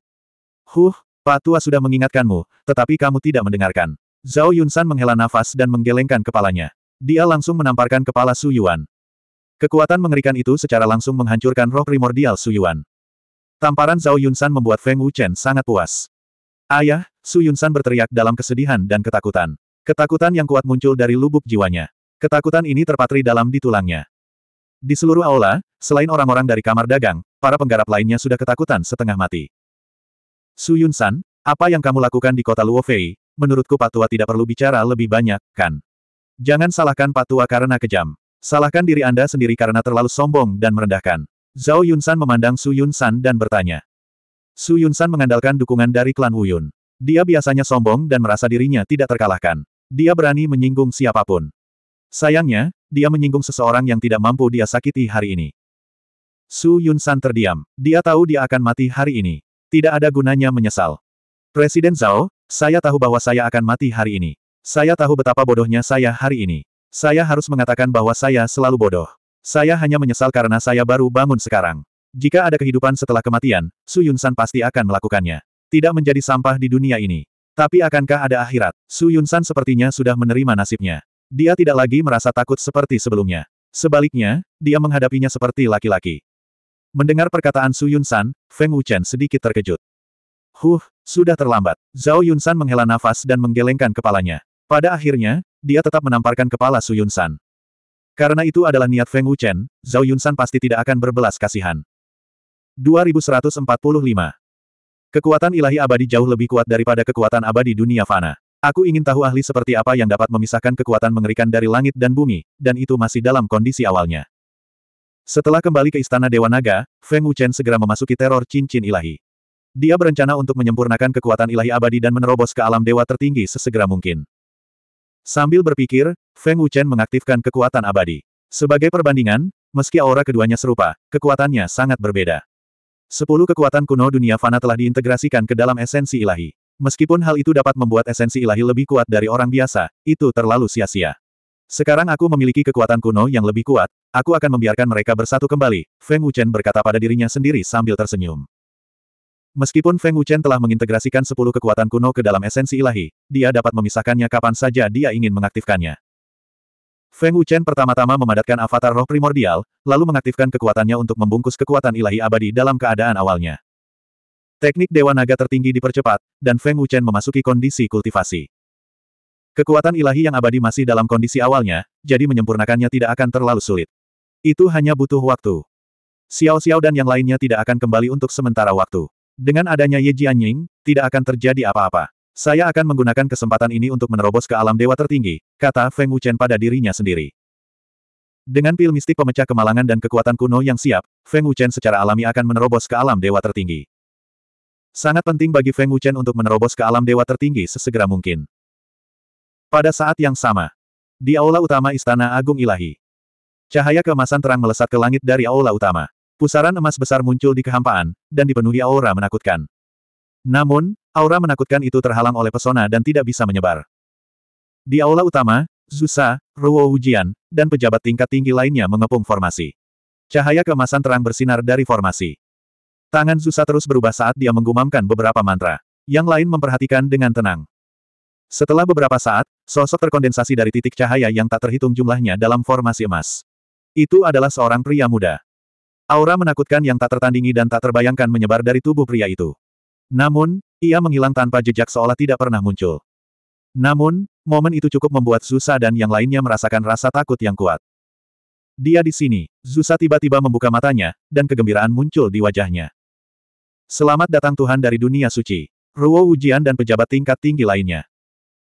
Huh, Pak Tua sudah mengingatkanmu, tetapi kamu tidak mendengarkan. Zhao Yunsan menghela nafas dan menggelengkan kepalanya. Dia langsung menamparkan kepala Su Yuan. Kekuatan mengerikan itu secara langsung menghancurkan roh primordial Su Yuan. Tamparan Zhao Yunsan membuat Feng Wuchen sangat puas. Ayah, Su Yunsan berteriak dalam kesedihan dan ketakutan. Ketakutan yang kuat muncul dari lubuk jiwanya. Ketakutan ini terpatri dalam di tulangnya. Di seluruh aula, selain orang-orang dari kamar dagang, para penggarap lainnya sudah ketakutan setengah mati. Su Yunsan, apa yang kamu lakukan di kota Luofei, menurutku Pak tidak perlu bicara lebih banyak, kan? Jangan salahkan Pak karena kejam. Salahkan diri Anda sendiri karena terlalu sombong dan merendahkan. Zhao Yunsan memandang Su Yunsan dan bertanya. Su Yunsan mengandalkan dukungan dari klan Wuyun. Dia biasanya sombong dan merasa dirinya tidak terkalahkan. Dia berani menyinggung siapapun. Sayangnya, dia menyinggung seseorang yang tidak mampu dia sakiti hari ini. Su Yunsan terdiam. Dia tahu dia akan mati hari ini. Tidak ada gunanya menyesal. Presiden Zhao, saya tahu bahwa saya akan mati hari ini. Saya tahu betapa bodohnya saya hari ini. Saya harus mengatakan bahwa saya selalu bodoh. Saya hanya menyesal karena saya baru bangun sekarang. Jika ada kehidupan setelah kematian, Su Yunsan pasti akan melakukannya. Tidak menjadi sampah di dunia ini. Tapi akankah ada akhirat? Su Yunsan sepertinya sudah menerima nasibnya. Dia tidak lagi merasa takut seperti sebelumnya. Sebaliknya, dia menghadapinya seperti laki-laki. Mendengar perkataan Su Yunsan, Feng Wuchen sedikit terkejut. Huh, sudah terlambat. Zhao Yunsan menghela nafas dan menggelengkan kepalanya. Pada akhirnya, dia tetap menamparkan kepala Su Yunsan. Karena itu adalah niat Feng Wuchen, Zhao Yunsan pasti tidak akan berbelas kasihan. 2145. Kekuatan ilahi abadi jauh lebih kuat daripada kekuatan abadi dunia fana. Aku ingin tahu ahli seperti apa yang dapat memisahkan kekuatan mengerikan dari langit dan bumi, dan itu masih dalam kondisi awalnya. Setelah kembali ke Istana Dewa Naga, Feng Wuchen segera memasuki teror cincin ilahi. Dia berencana untuk menyempurnakan kekuatan ilahi abadi dan menerobos ke alam dewa tertinggi sesegera mungkin. Sambil berpikir, Feng Wuchen mengaktifkan kekuatan abadi. Sebagai perbandingan, meski aura keduanya serupa, kekuatannya sangat berbeda. Sepuluh kekuatan kuno dunia fana telah diintegrasikan ke dalam esensi ilahi. Meskipun hal itu dapat membuat esensi ilahi lebih kuat dari orang biasa, itu terlalu sia-sia. Sekarang aku memiliki kekuatan kuno yang lebih kuat, aku akan membiarkan mereka bersatu kembali, Feng Wuchen berkata pada dirinya sendiri sambil tersenyum. Meskipun Feng Wuchen telah mengintegrasikan sepuluh kekuatan kuno ke dalam esensi ilahi, dia dapat memisahkannya kapan saja dia ingin mengaktifkannya. Feng Wuchen pertama-tama memadatkan avatar roh primordial, lalu mengaktifkan kekuatannya untuk membungkus kekuatan ilahi abadi dalam keadaan awalnya. Teknik Dewa Naga tertinggi dipercepat, dan Feng Wuchen memasuki kondisi kultivasi. Kekuatan ilahi yang abadi masih dalam kondisi awalnya, jadi menyempurnakannya tidak akan terlalu sulit. Itu hanya butuh waktu. Xiao Xiao dan yang lainnya tidak akan kembali untuk sementara waktu. Dengan adanya Ye Jianying, tidak akan terjadi apa-apa. Saya akan menggunakan kesempatan ini untuk menerobos ke alam dewa tertinggi, kata Feng Wuchen pada dirinya sendiri. Dengan pil mistik pemecah kemalangan dan kekuatan kuno yang siap, Feng Wuchen secara alami akan menerobos ke alam dewa tertinggi. Sangat penting bagi Feng Wuchen untuk menerobos ke alam dewa tertinggi sesegera mungkin. Pada saat yang sama, di aula utama Istana Agung Ilahi, cahaya keemasan terang melesat ke langit dari aula utama. Pusaran emas besar muncul di kehampaan, dan dipenuhi aura menakutkan. Namun, Aura menakutkan itu terhalang oleh pesona dan tidak bisa menyebar. Di aula utama, Zusa, Ruo Ujian, dan pejabat tingkat tinggi lainnya mengepung formasi. Cahaya kemasan terang bersinar dari formasi. Tangan Zusa terus berubah saat dia menggumamkan beberapa mantra. Yang lain memperhatikan dengan tenang. Setelah beberapa saat, sosok terkondensasi dari titik cahaya yang tak terhitung jumlahnya dalam formasi emas. Itu adalah seorang pria muda. Aura menakutkan yang tak tertandingi dan tak terbayangkan menyebar dari tubuh pria itu. Namun, ia menghilang tanpa jejak seolah tidak pernah muncul. Namun, momen itu cukup membuat Zusa dan yang lainnya merasakan rasa takut yang kuat. Dia di sini, Zusa tiba-tiba membuka matanya, dan kegembiraan muncul di wajahnya. Selamat datang Tuhan dari dunia suci. Ruo ujian dan pejabat tingkat tinggi lainnya.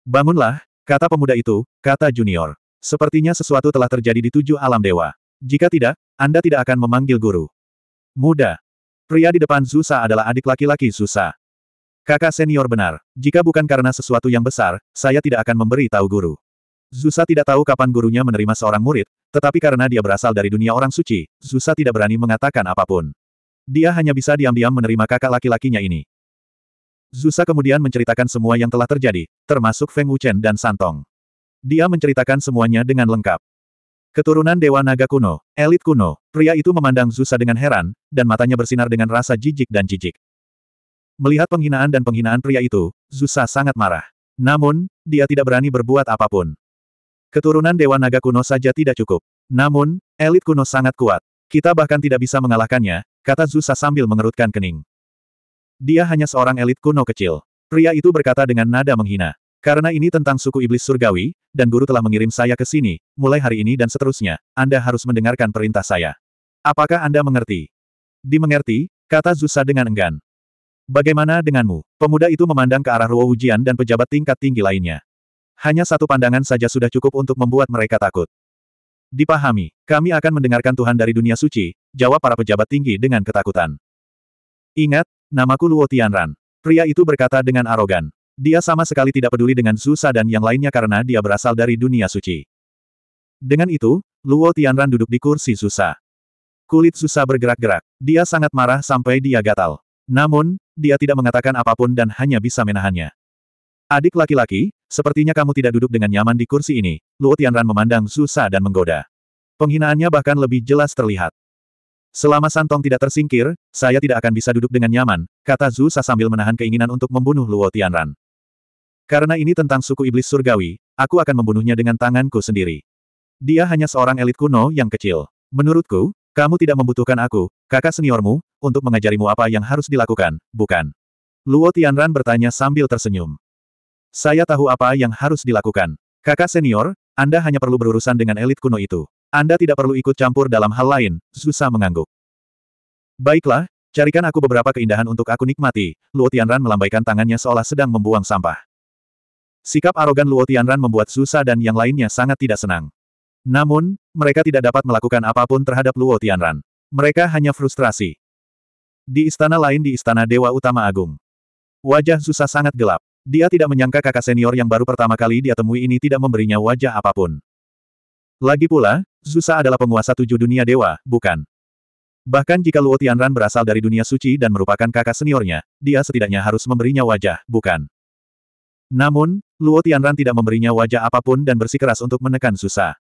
Bangunlah, kata pemuda itu, kata junior. Sepertinya sesuatu telah terjadi di tujuh alam dewa. Jika tidak, Anda tidak akan memanggil guru. Muda. Pria di depan Zusa adalah adik laki-laki Zusa. Kakak senior benar, jika bukan karena sesuatu yang besar, saya tidak akan memberi tahu guru. Zusa tidak tahu kapan gurunya menerima seorang murid, tetapi karena dia berasal dari dunia orang suci, Zusa tidak berani mengatakan apapun. Dia hanya bisa diam-diam menerima kakak laki-lakinya ini. Zusa kemudian menceritakan semua yang telah terjadi, termasuk Feng Wuchen dan Santong. Dia menceritakan semuanya dengan lengkap. Keturunan Dewa Naga kuno, elit kuno, pria itu memandang Zusa dengan heran, dan matanya bersinar dengan rasa jijik dan jijik. Melihat penghinaan dan penghinaan pria itu, Zusa sangat marah. Namun, dia tidak berani berbuat apapun. Keturunan Dewa Naga kuno saja tidak cukup. Namun, elit kuno sangat kuat. Kita bahkan tidak bisa mengalahkannya, kata Zusa sambil mengerutkan kening. Dia hanya seorang elit kuno kecil. Pria itu berkata dengan nada menghina. Karena ini tentang suku iblis surgawi, dan guru telah mengirim saya ke sini, mulai hari ini dan seterusnya, Anda harus mendengarkan perintah saya. Apakah Anda mengerti? Dimengerti, kata Zusa dengan enggan. Bagaimana denganmu? Pemuda itu memandang ke arah Ruo Ujian dan pejabat tingkat tinggi lainnya. Hanya satu pandangan saja sudah cukup untuk membuat mereka takut. Dipahami, kami akan mendengarkan Tuhan dari dunia suci, jawab para pejabat tinggi dengan ketakutan. Ingat, namaku Luo Tianran. Pria itu berkata dengan arogan. Dia sama sekali tidak peduli dengan susah dan yang lainnya karena dia berasal dari dunia suci. Dengan itu, Luo Tianran duduk di kursi susah. Kulit susah bergerak-gerak. Dia sangat marah sampai dia gatal. Namun, dia tidak mengatakan apapun dan hanya bisa menahannya. Adik laki-laki, sepertinya kamu tidak duduk dengan nyaman di kursi ini, Luo Tianran memandang Zusa dan menggoda. Penghinaannya bahkan lebih jelas terlihat. Selama Santong tidak tersingkir, saya tidak akan bisa duduk dengan nyaman, kata Zusa sambil menahan keinginan untuk membunuh Luo Tianran. Karena ini tentang suku iblis surgawi, aku akan membunuhnya dengan tanganku sendiri. Dia hanya seorang elit kuno yang kecil. Menurutku, kamu tidak membutuhkan aku, kakak seniormu, untuk mengajarimu apa yang harus dilakukan, bukan? Luo Tianran bertanya sambil tersenyum. Saya tahu apa yang harus dilakukan. Kakak senior, Anda hanya perlu berurusan dengan elit kuno itu. Anda tidak perlu ikut campur dalam hal lain, susah mengangguk. Baiklah, carikan aku beberapa keindahan untuk aku nikmati, Luo Tianran melambaikan tangannya seolah sedang membuang sampah. Sikap arogan Luo Tianran membuat susah dan yang lainnya sangat tidak senang. Namun, mereka tidak dapat melakukan apapun terhadap Luo Tianran. Mereka hanya frustrasi. Di istana lain di istana Dewa Utama Agung. Wajah Susa sangat gelap. Dia tidak menyangka kakak senior yang baru pertama kali dia temui ini tidak memberinya wajah apapun. Lagi pula, Zusa adalah penguasa tujuh dunia dewa, bukan? Bahkan jika Luo Tianran berasal dari dunia suci dan merupakan kakak seniornya, dia setidaknya harus memberinya wajah, bukan? Namun, Luo Tianran tidak memberinya wajah apapun dan bersikeras untuk menekan susah.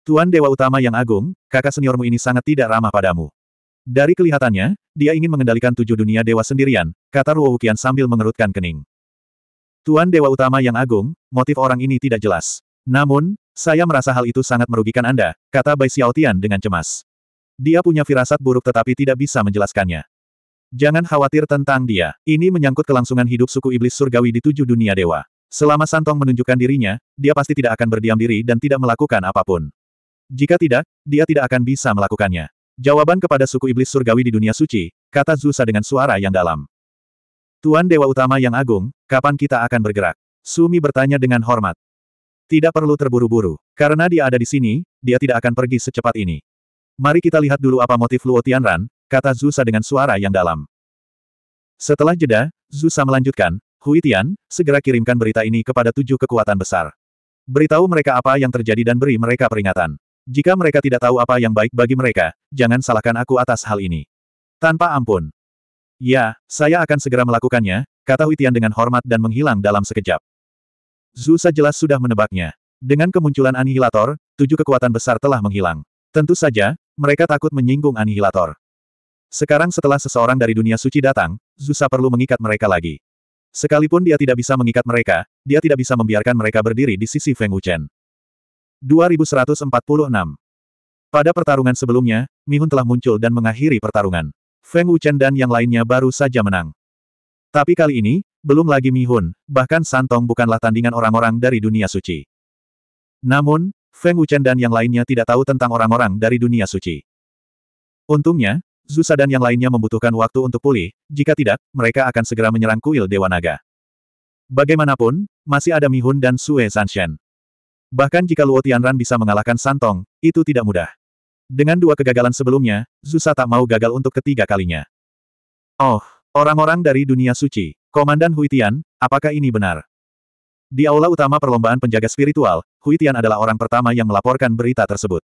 Tuan Dewa Utama yang agung, kakak seniormu ini sangat tidak ramah padamu. Dari kelihatannya, dia ingin mengendalikan tujuh dunia dewa sendirian, kata Ruo Wukian sambil mengerutkan kening. Tuan Dewa Utama yang agung, motif orang ini tidak jelas. Namun, saya merasa hal itu sangat merugikan Anda, kata Bai Xiaotian dengan cemas. Dia punya firasat buruk tetapi tidak bisa menjelaskannya. Jangan khawatir tentang dia. Ini menyangkut kelangsungan hidup suku iblis surgawi di tujuh dunia dewa. Selama Santong menunjukkan dirinya, dia pasti tidak akan berdiam diri dan tidak melakukan apapun. Jika tidak, dia tidak akan bisa melakukannya. Jawaban kepada suku iblis surgawi di dunia suci, kata Zusa dengan suara yang dalam. Tuan Dewa Utama yang agung, kapan kita akan bergerak? Sumi bertanya dengan hormat. Tidak perlu terburu-buru. Karena dia ada di sini, dia tidak akan pergi secepat ini. Mari kita lihat dulu apa motif Luo Tianran, kata Zusa dengan suara yang dalam. Setelah jeda, Zusa melanjutkan, Hui Tian, segera kirimkan berita ini kepada tujuh kekuatan besar. Beritahu mereka apa yang terjadi dan beri mereka peringatan. Jika mereka tidak tahu apa yang baik bagi mereka, jangan salahkan aku atas hal ini. Tanpa ampun. Ya, saya akan segera melakukannya, kata Huitian dengan hormat dan menghilang dalam sekejap. Zusa jelas sudah menebaknya. Dengan kemunculan anihilator, tujuh kekuatan besar telah menghilang. Tentu saja, mereka takut menyinggung anihilator. Sekarang setelah seseorang dari dunia suci datang, Zusa perlu mengikat mereka lagi. Sekalipun dia tidak bisa mengikat mereka, dia tidak bisa membiarkan mereka berdiri di sisi Feng Wuchen. 2146. Pada pertarungan sebelumnya, Mi Mihun telah muncul dan mengakhiri pertarungan. Feng Wuchen dan yang lainnya baru saja menang. Tapi kali ini, belum lagi Mi Mihun, bahkan Santong bukanlah tandingan orang-orang dari dunia suci. Namun, Feng Wuchen dan yang lainnya tidak tahu tentang orang-orang dari dunia suci. Untungnya, Zusa dan yang lainnya membutuhkan waktu untuk pulih, jika tidak, mereka akan segera menyerang kuil Dewa Naga. Bagaimanapun, masih ada Mi Mihun dan Sue Sanshen. Bahkan jika Luo Tianran bisa mengalahkan Santong, itu tidak mudah. Dengan dua kegagalan sebelumnya, Zusa tak mau gagal untuk ketiga kalinya. Oh, orang-orang dari dunia suci, Komandan Huitian, apakah ini benar? Di aula utama perlombaan penjaga spiritual, Huitian adalah orang pertama yang melaporkan berita tersebut.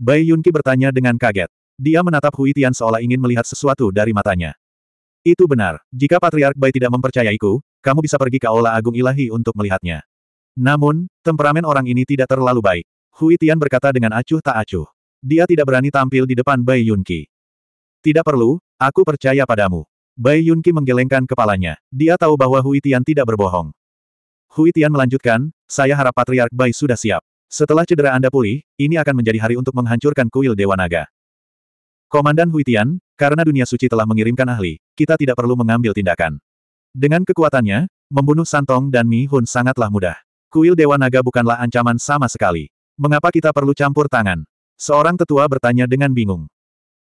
Bai Yunqi bertanya dengan kaget. Dia menatap Huitian seolah ingin melihat sesuatu dari matanya. Itu benar. Jika Patriark Bai tidak mempercayaiku, kamu bisa pergi ke Aula Agung Ilahi untuk melihatnya. Namun, temperamen orang ini tidak terlalu baik. Hui Tian berkata dengan acuh tak acuh. Dia tidak berani tampil di depan Bai Yunqi. Tidak perlu, aku percaya padamu. Bai Yunqi menggelengkan kepalanya. Dia tahu bahwa Hui Tian tidak berbohong. Hui Tian melanjutkan, saya harap Patriark Bai sudah siap. Setelah cedera Anda pulih, ini akan menjadi hari untuk menghancurkan kuil Dewa Naga. Komandan Hui Tian, karena dunia suci telah mengirimkan ahli, kita tidak perlu mengambil tindakan. Dengan kekuatannya, membunuh Santong dan Mi Hun sangatlah mudah. Kuil Dewa Naga bukanlah ancaman sama sekali. Mengapa kita perlu campur tangan? Seorang tetua bertanya dengan bingung.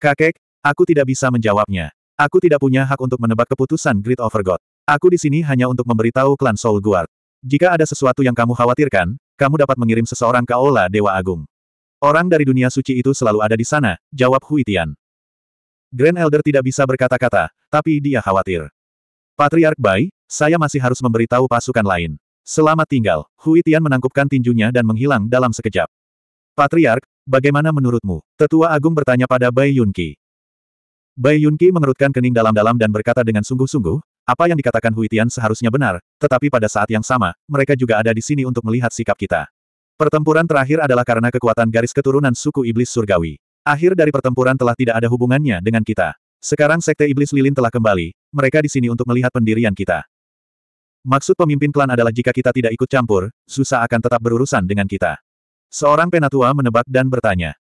Kakek, aku tidak bisa menjawabnya. Aku tidak punya hak untuk menebak keputusan Great Over God. Aku di sini hanya untuk memberitahu klan Soul Guard. Jika ada sesuatu yang kamu khawatirkan, kamu dapat mengirim seseorang ke Aula Dewa Agung. Orang dari dunia suci itu selalu ada di sana, jawab Huitian. Grand Elder tidak bisa berkata-kata, tapi dia khawatir. Patriark Bai, saya masih harus memberitahu pasukan lain. Selamat tinggal, Hui Tian menangkupkan tinjunya dan menghilang dalam sekejap. Patriark, bagaimana menurutmu? Tetua Agung bertanya pada Bai Yunqi. Bai Yunqi mengerutkan kening dalam-dalam dan berkata dengan sungguh-sungguh, apa yang dikatakan Hui Tian seharusnya benar, tetapi pada saat yang sama, mereka juga ada di sini untuk melihat sikap kita. Pertempuran terakhir adalah karena kekuatan garis keturunan suku iblis surgawi. Akhir dari pertempuran telah tidak ada hubungannya dengan kita. Sekarang Sekte Iblis Lilin telah kembali, mereka di sini untuk melihat pendirian kita. Maksud pemimpin klan adalah jika kita tidak ikut campur, susah akan tetap berurusan dengan kita. Seorang penatua menebak dan bertanya.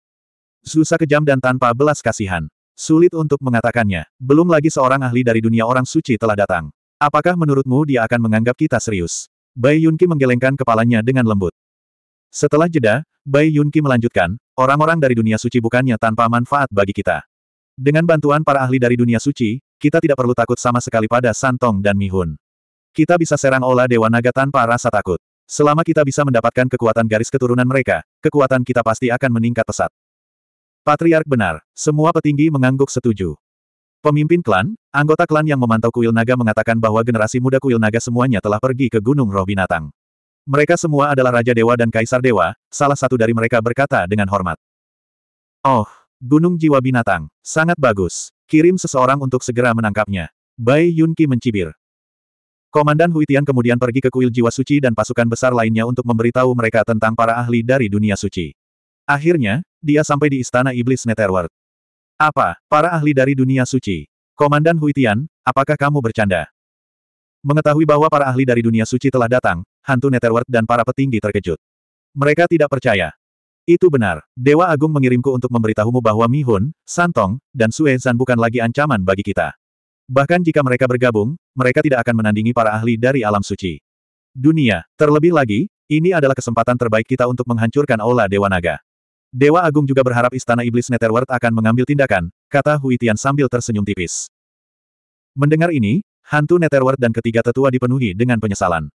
Susah kejam dan tanpa belas kasihan. Sulit untuk mengatakannya. Belum lagi seorang ahli dari dunia orang suci telah datang. Apakah menurutmu dia akan menganggap kita serius? Bai Yunqi menggelengkan kepalanya dengan lembut. Setelah jeda, Bai Yunqi melanjutkan, orang-orang dari dunia suci bukannya tanpa manfaat bagi kita. Dengan bantuan para ahli dari dunia suci, kita tidak perlu takut sama sekali pada Santong dan Mihun. Kita bisa serang Ola Dewa Naga tanpa rasa takut. Selama kita bisa mendapatkan kekuatan garis keturunan mereka, kekuatan kita pasti akan meningkat pesat. Patriark benar, semua petinggi mengangguk setuju. Pemimpin klan, anggota klan yang memantau kuil naga mengatakan bahwa generasi muda kuil naga semuanya telah pergi ke Gunung Roh Binatang. Mereka semua adalah Raja Dewa dan Kaisar Dewa, salah satu dari mereka berkata dengan hormat. Oh, Gunung Jiwa Binatang, sangat bagus. Kirim seseorang untuk segera menangkapnya. Bai Yunki mencibir. Komandan Huitian kemudian pergi ke kuil jiwa suci dan pasukan besar lainnya untuk memberitahu mereka tentang para ahli dari dunia suci. Akhirnya, dia sampai di istana iblis Netherworld. Apa, para ahli dari dunia suci? Komandan Huitian, apakah kamu bercanda? Mengetahui bahwa para ahli dari dunia suci telah datang, hantu Netherworld dan para petinggi terkejut. Mereka tidak percaya. Itu benar, Dewa Agung mengirimku untuk memberitahumu bahwa Mihun, Santong, dan Suezan bukan lagi ancaman bagi kita. Bahkan jika mereka bergabung, mereka tidak akan menandingi para ahli dari alam suci. Dunia, terlebih lagi, ini adalah kesempatan terbaik kita untuk menghancurkan Ola Dewa Naga. Dewa Agung juga berharap Istana Iblis Netherworld akan mengambil tindakan, kata Huitian sambil tersenyum tipis. Mendengar ini, hantu Netherworld dan ketiga tetua dipenuhi dengan penyesalan.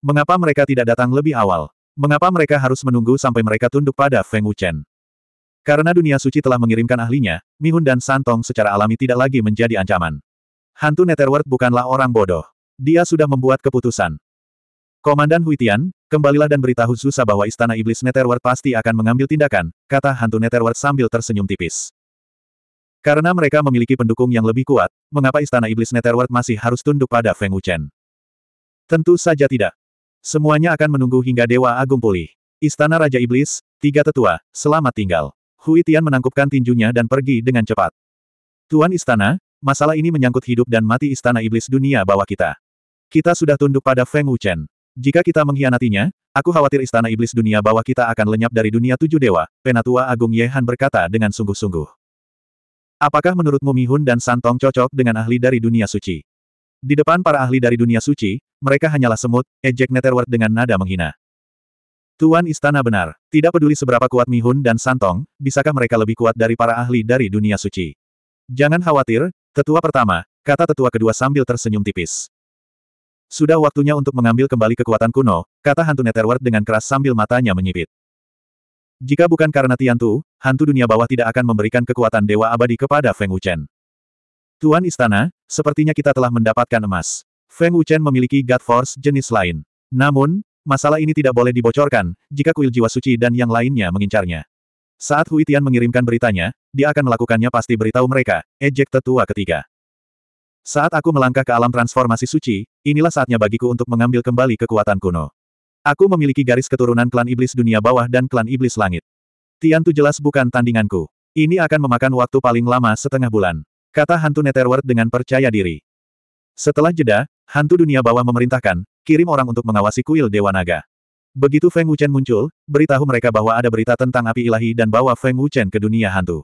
Mengapa mereka tidak datang lebih awal? Mengapa mereka harus menunggu sampai mereka tunduk pada Feng Wuchen? Karena dunia suci telah mengirimkan ahlinya, Mihun dan Santong secara alami tidak lagi menjadi ancaman. Hantu Netherworld bukanlah orang bodoh. Dia sudah membuat keputusan. Komandan Huitian, kembalilah dan beritahu Zusa bahwa Istana Iblis Netherworld pasti akan mengambil tindakan, kata hantu Netherworld sambil tersenyum tipis. Karena mereka memiliki pendukung yang lebih kuat, mengapa Istana Iblis Netherworld masih harus tunduk pada Feng Wuchen? Tentu saja tidak. Semuanya akan menunggu hingga Dewa Agung pulih. Istana Raja Iblis, tiga tetua, selamat tinggal. Huitian menangkupkan tinjunya dan pergi dengan cepat. Tuan Istana, Masalah ini menyangkut hidup dan mati istana iblis dunia bawah kita. Kita sudah tunduk pada Feng Wuchen. Jika kita mengkhianatinya, aku khawatir istana iblis dunia bawah kita akan lenyap dari dunia tujuh dewa, Penatua Agung Ye Han berkata dengan sungguh-sungguh. Apakah menurutmu Mihun dan Santong cocok dengan ahli dari dunia suci? Di depan para ahli dari dunia suci, mereka hanyalah semut, ejek eh, Netherworld dengan nada menghina. Tuan Istana benar, tidak peduli seberapa kuat Mihun dan Santong, bisakah mereka lebih kuat dari para ahli dari dunia suci. Jangan khawatir, Tetua pertama, kata tetua kedua sambil tersenyum tipis. Sudah waktunya untuk mengambil kembali kekuatan kuno, kata hantu Netherworld dengan keras sambil matanya menyipit. Jika bukan karena Tiantu, hantu dunia bawah tidak akan memberikan kekuatan dewa abadi kepada Feng Wuchen. Tuan Istana, sepertinya kita telah mendapatkan emas. Feng Wuchen memiliki God Force jenis lain. Namun, masalah ini tidak boleh dibocorkan, jika kuil jiwa suci dan yang lainnya mengincarnya. Saat Hui Tian mengirimkan beritanya, dia akan melakukannya pasti beritahu mereka, ejek tetua ketiga. Saat aku melangkah ke alam transformasi suci, inilah saatnya bagiku untuk mengambil kembali kekuatan kuno. Aku memiliki garis keturunan klan iblis dunia bawah dan klan iblis langit. Tian tuh jelas bukan tandinganku. Ini akan memakan waktu paling lama setengah bulan. Kata hantu Netherworld dengan percaya diri. Setelah jeda, hantu dunia bawah memerintahkan, kirim orang untuk mengawasi kuil Dewa Naga. Begitu Feng Wuchen muncul, beritahu mereka bahwa ada berita tentang api ilahi dan bawa Feng Wuchen ke dunia hantu.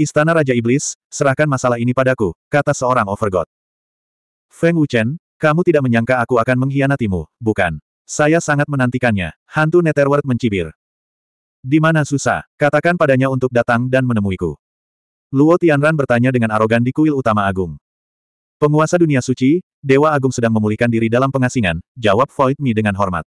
Istana Raja Iblis, serahkan masalah ini padaku, kata seorang overgod. Feng Wuchen, kamu tidak menyangka aku akan mengkhianatimu, bukan? Saya sangat menantikannya, hantu Netherworld mencibir. Di mana susah, katakan padanya untuk datang dan menemuiku. Luo Tianran bertanya dengan arogan di kuil utama agung. Penguasa dunia suci, Dewa Agung sedang memulihkan diri dalam pengasingan, jawab Void Mi dengan hormat.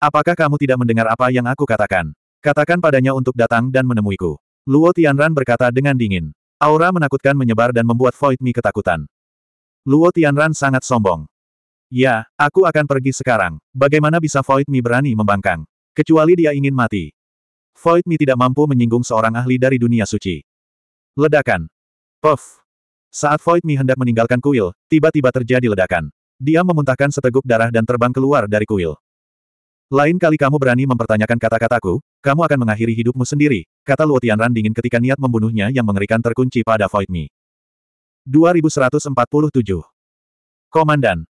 Apakah kamu tidak mendengar apa yang aku katakan? Katakan padanya untuk datang dan menemuiku. Luo Tianran berkata dengan dingin. Aura menakutkan menyebar dan membuat Void Mi ketakutan. Luo Tianran sangat sombong. Ya, aku akan pergi sekarang. Bagaimana bisa Void Mi berani membangkang? Kecuali dia ingin mati. Void Mi tidak mampu menyinggung seorang ahli dari dunia suci. Ledakan. Puff. Saat Void Mi hendak meninggalkan kuil, tiba-tiba terjadi ledakan. Dia memuntahkan seteguk darah dan terbang keluar dari kuil. Lain kali kamu berani mempertanyakan kata-kataku, kamu akan mengakhiri hidupmu sendiri, kata Luo Tianran dingin ketika niat membunuhnya yang mengerikan terkunci pada Void Me. 2147 Komandan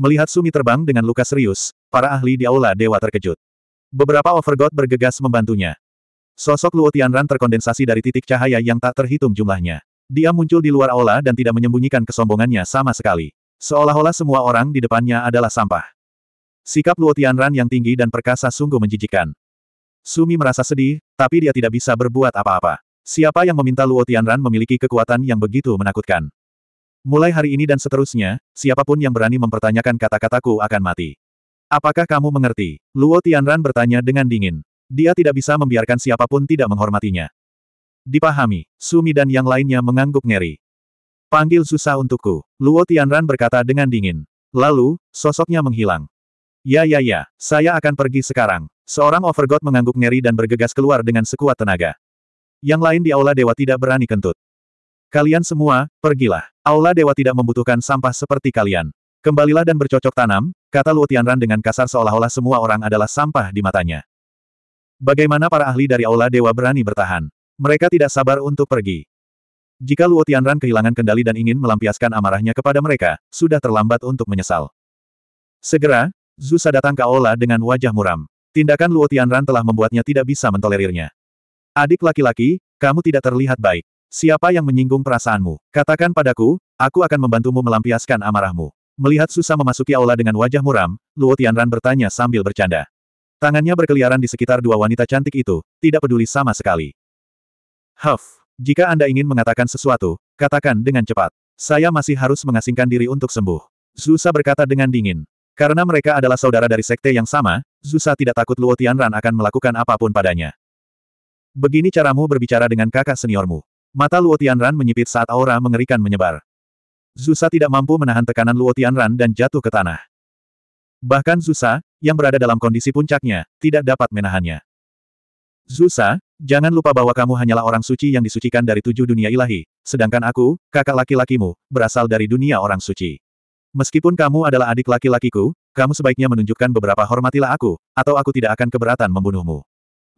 Melihat Sumi terbang dengan luka serius, para ahli di aula dewa terkejut. Beberapa overgod bergegas membantunya. Sosok Luo Tianran terkondensasi dari titik cahaya yang tak terhitung jumlahnya. Dia muncul di luar aula dan tidak menyembunyikan kesombongannya sama sekali. Seolah-olah semua orang di depannya adalah sampah. Sikap Luo Tianran yang tinggi dan perkasa sungguh menjijikan. Sumi merasa sedih, tapi dia tidak bisa berbuat apa-apa. Siapa yang meminta Luo Tianran memiliki kekuatan yang begitu menakutkan? Mulai hari ini dan seterusnya, siapapun yang berani mempertanyakan kata-kataku akan mati. Apakah kamu mengerti? Luo Tianran bertanya dengan dingin. Dia tidak bisa membiarkan siapapun tidak menghormatinya. Dipahami, Sumi dan yang lainnya mengangguk ngeri. Panggil susah untukku, Luo Tianran berkata dengan dingin. Lalu, sosoknya menghilang. Ya ya ya, saya akan pergi sekarang. Seorang overgod mengangguk ngeri dan bergegas keluar dengan sekuat tenaga. Yang lain di Aula Dewa tidak berani kentut. Kalian semua, pergilah. Aula Dewa tidak membutuhkan sampah seperti kalian. Kembalilah dan bercocok tanam, kata Luo Tianran dengan kasar seolah-olah semua orang adalah sampah di matanya. Bagaimana para ahli dari Aula Dewa berani bertahan? Mereka tidak sabar untuk pergi. Jika Luo Tianran kehilangan kendali dan ingin melampiaskan amarahnya kepada mereka, sudah terlambat untuk menyesal. Segera, Zusa datang ke aula dengan wajah muram. Tindakan Luo Tianran telah membuatnya tidak bisa mentolerirnya. Adik laki-laki, kamu tidak terlihat baik. Siapa yang menyinggung perasaanmu? Katakan padaku, aku akan membantumu melampiaskan amarahmu. Melihat Susa memasuki aula dengan wajah muram, Luo Tianran bertanya sambil bercanda. Tangannya berkeliaran di sekitar dua wanita cantik itu, tidak peduli sama sekali. Huff, jika Anda ingin mengatakan sesuatu, katakan dengan cepat. Saya masih harus mengasingkan diri untuk sembuh. Zusa berkata dengan dingin. Karena mereka adalah saudara dari sekte yang sama, Zusa tidak takut Luo Tianran akan melakukan apapun padanya. Begini caramu berbicara dengan kakak seniormu. Mata Luo Tianran menyipit saat aura mengerikan menyebar. Zusa tidak mampu menahan tekanan Luo Tianran dan jatuh ke tanah. Bahkan Zusa, yang berada dalam kondisi puncaknya, tidak dapat menahannya. Zusa, jangan lupa bahwa kamu hanyalah orang suci yang disucikan dari tujuh dunia ilahi, sedangkan aku, kakak laki-lakimu, berasal dari dunia orang suci. Meskipun kamu adalah adik laki-lakiku, kamu sebaiknya menunjukkan beberapa hormatilah aku, atau aku tidak akan keberatan membunuhmu.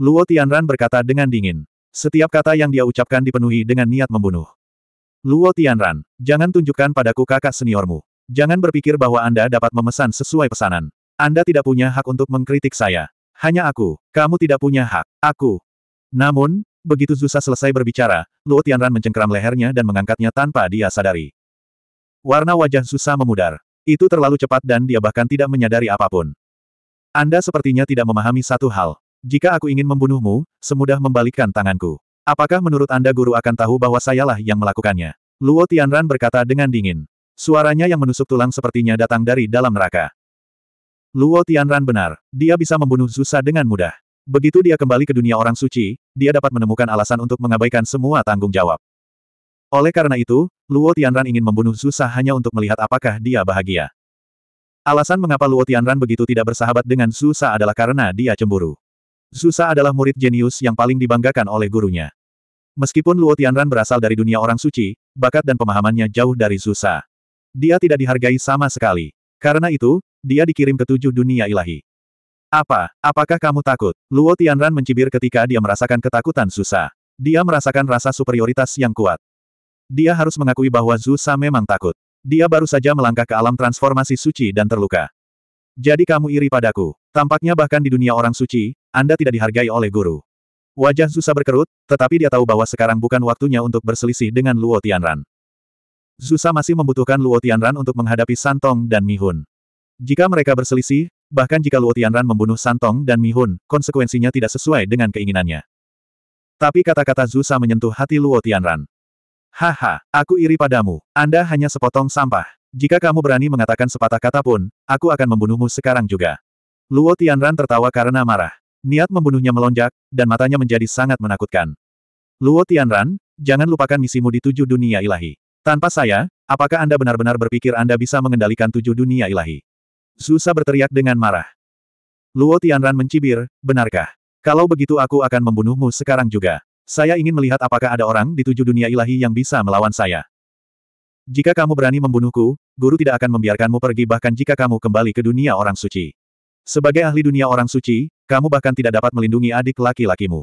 Luo Tianran berkata dengan dingin. Setiap kata yang dia ucapkan dipenuhi dengan niat membunuh. Luo Tianran, jangan tunjukkan padaku kakak seniormu. Jangan berpikir bahwa Anda dapat memesan sesuai pesanan. Anda tidak punya hak untuk mengkritik saya. Hanya aku, kamu tidak punya hak, aku. Namun, begitu Zusa selesai berbicara, Luo Tianran mencengkeram lehernya dan mengangkatnya tanpa dia sadari. Warna wajah susah memudar. Itu terlalu cepat dan dia bahkan tidak menyadari apapun. Anda sepertinya tidak memahami satu hal. Jika aku ingin membunuhmu, semudah membalikkan tanganku. Apakah menurut Anda guru akan tahu bahwa sayalah yang melakukannya? Luo Tianran berkata dengan dingin. Suaranya yang menusuk tulang sepertinya datang dari dalam neraka. Luo Tianran benar, dia bisa membunuh Zusa dengan mudah. Begitu dia kembali ke dunia orang suci, dia dapat menemukan alasan untuk mengabaikan semua tanggung jawab. Oleh karena itu, Luo Tianran ingin membunuh Zusa hanya untuk melihat apakah dia bahagia. Alasan mengapa Luo Tianran begitu tidak bersahabat dengan Zusa adalah karena dia cemburu. Zusa adalah murid jenius yang paling dibanggakan oleh gurunya. Meskipun Luo Tianran berasal dari dunia orang suci, bakat dan pemahamannya jauh dari Zusa. Dia tidak dihargai sama sekali. Karena itu, dia dikirim ke tujuh dunia ilahi. Apa, apakah kamu takut? Luo Tianran mencibir ketika dia merasakan ketakutan Zusa. Dia merasakan rasa superioritas yang kuat. Dia harus mengakui bahwa Zusa memang takut. Dia baru saja melangkah ke alam transformasi suci dan terluka. Jadi kamu iri padaku. Tampaknya bahkan di dunia orang suci, Anda tidak dihargai oleh guru. Wajah Zusa berkerut, tetapi dia tahu bahwa sekarang bukan waktunya untuk berselisih dengan Luo Tianran. Zusa masih membutuhkan Luo Tianran untuk menghadapi Santong dan Mihun. Jika mereka berselisih, bahkan jika Luo Tianran membunuh Santong dan Mihun, konsekuensinya tidak sesuai dengan keinginannya. Tapi kata-kata Zusa menyentuh hati Luo Tianran. Haha, aku iri padamu. Anda hanya sepotong sampah. Jika kamu berani mengatakan sepatah kata pun, aku akan membunuhmu sekarang juga. Luo Tianran tertawa karena marah. Niat membunuhnya melonjak, dan matanya menjadi sangat menakutkan. Luo Tianran, jangan lupakan misimu di tujuh dunia ilahi. Tanpa saya, apakah Anda benar-benar berpikir Anda bisa mengendalikan tujuh dunia ilahi? Zusa berteriak dengan marah. Luo Tianran mencibir, benarkah? Kalau begitu aku akan membunuhmu sekarang juga. Saya ingin melihat apakah ada orang di tujuh dunia ilahi yang bisa melawan saya. Jika kamu berani membunuhku, guru tidak akan membiarkanmu pergi bahkan jika kamu kembali ke dunia orang suci. Sebagai ahli dunia orang suci, kamu bahkan tidak dapat melindungi adik laki-lakimu.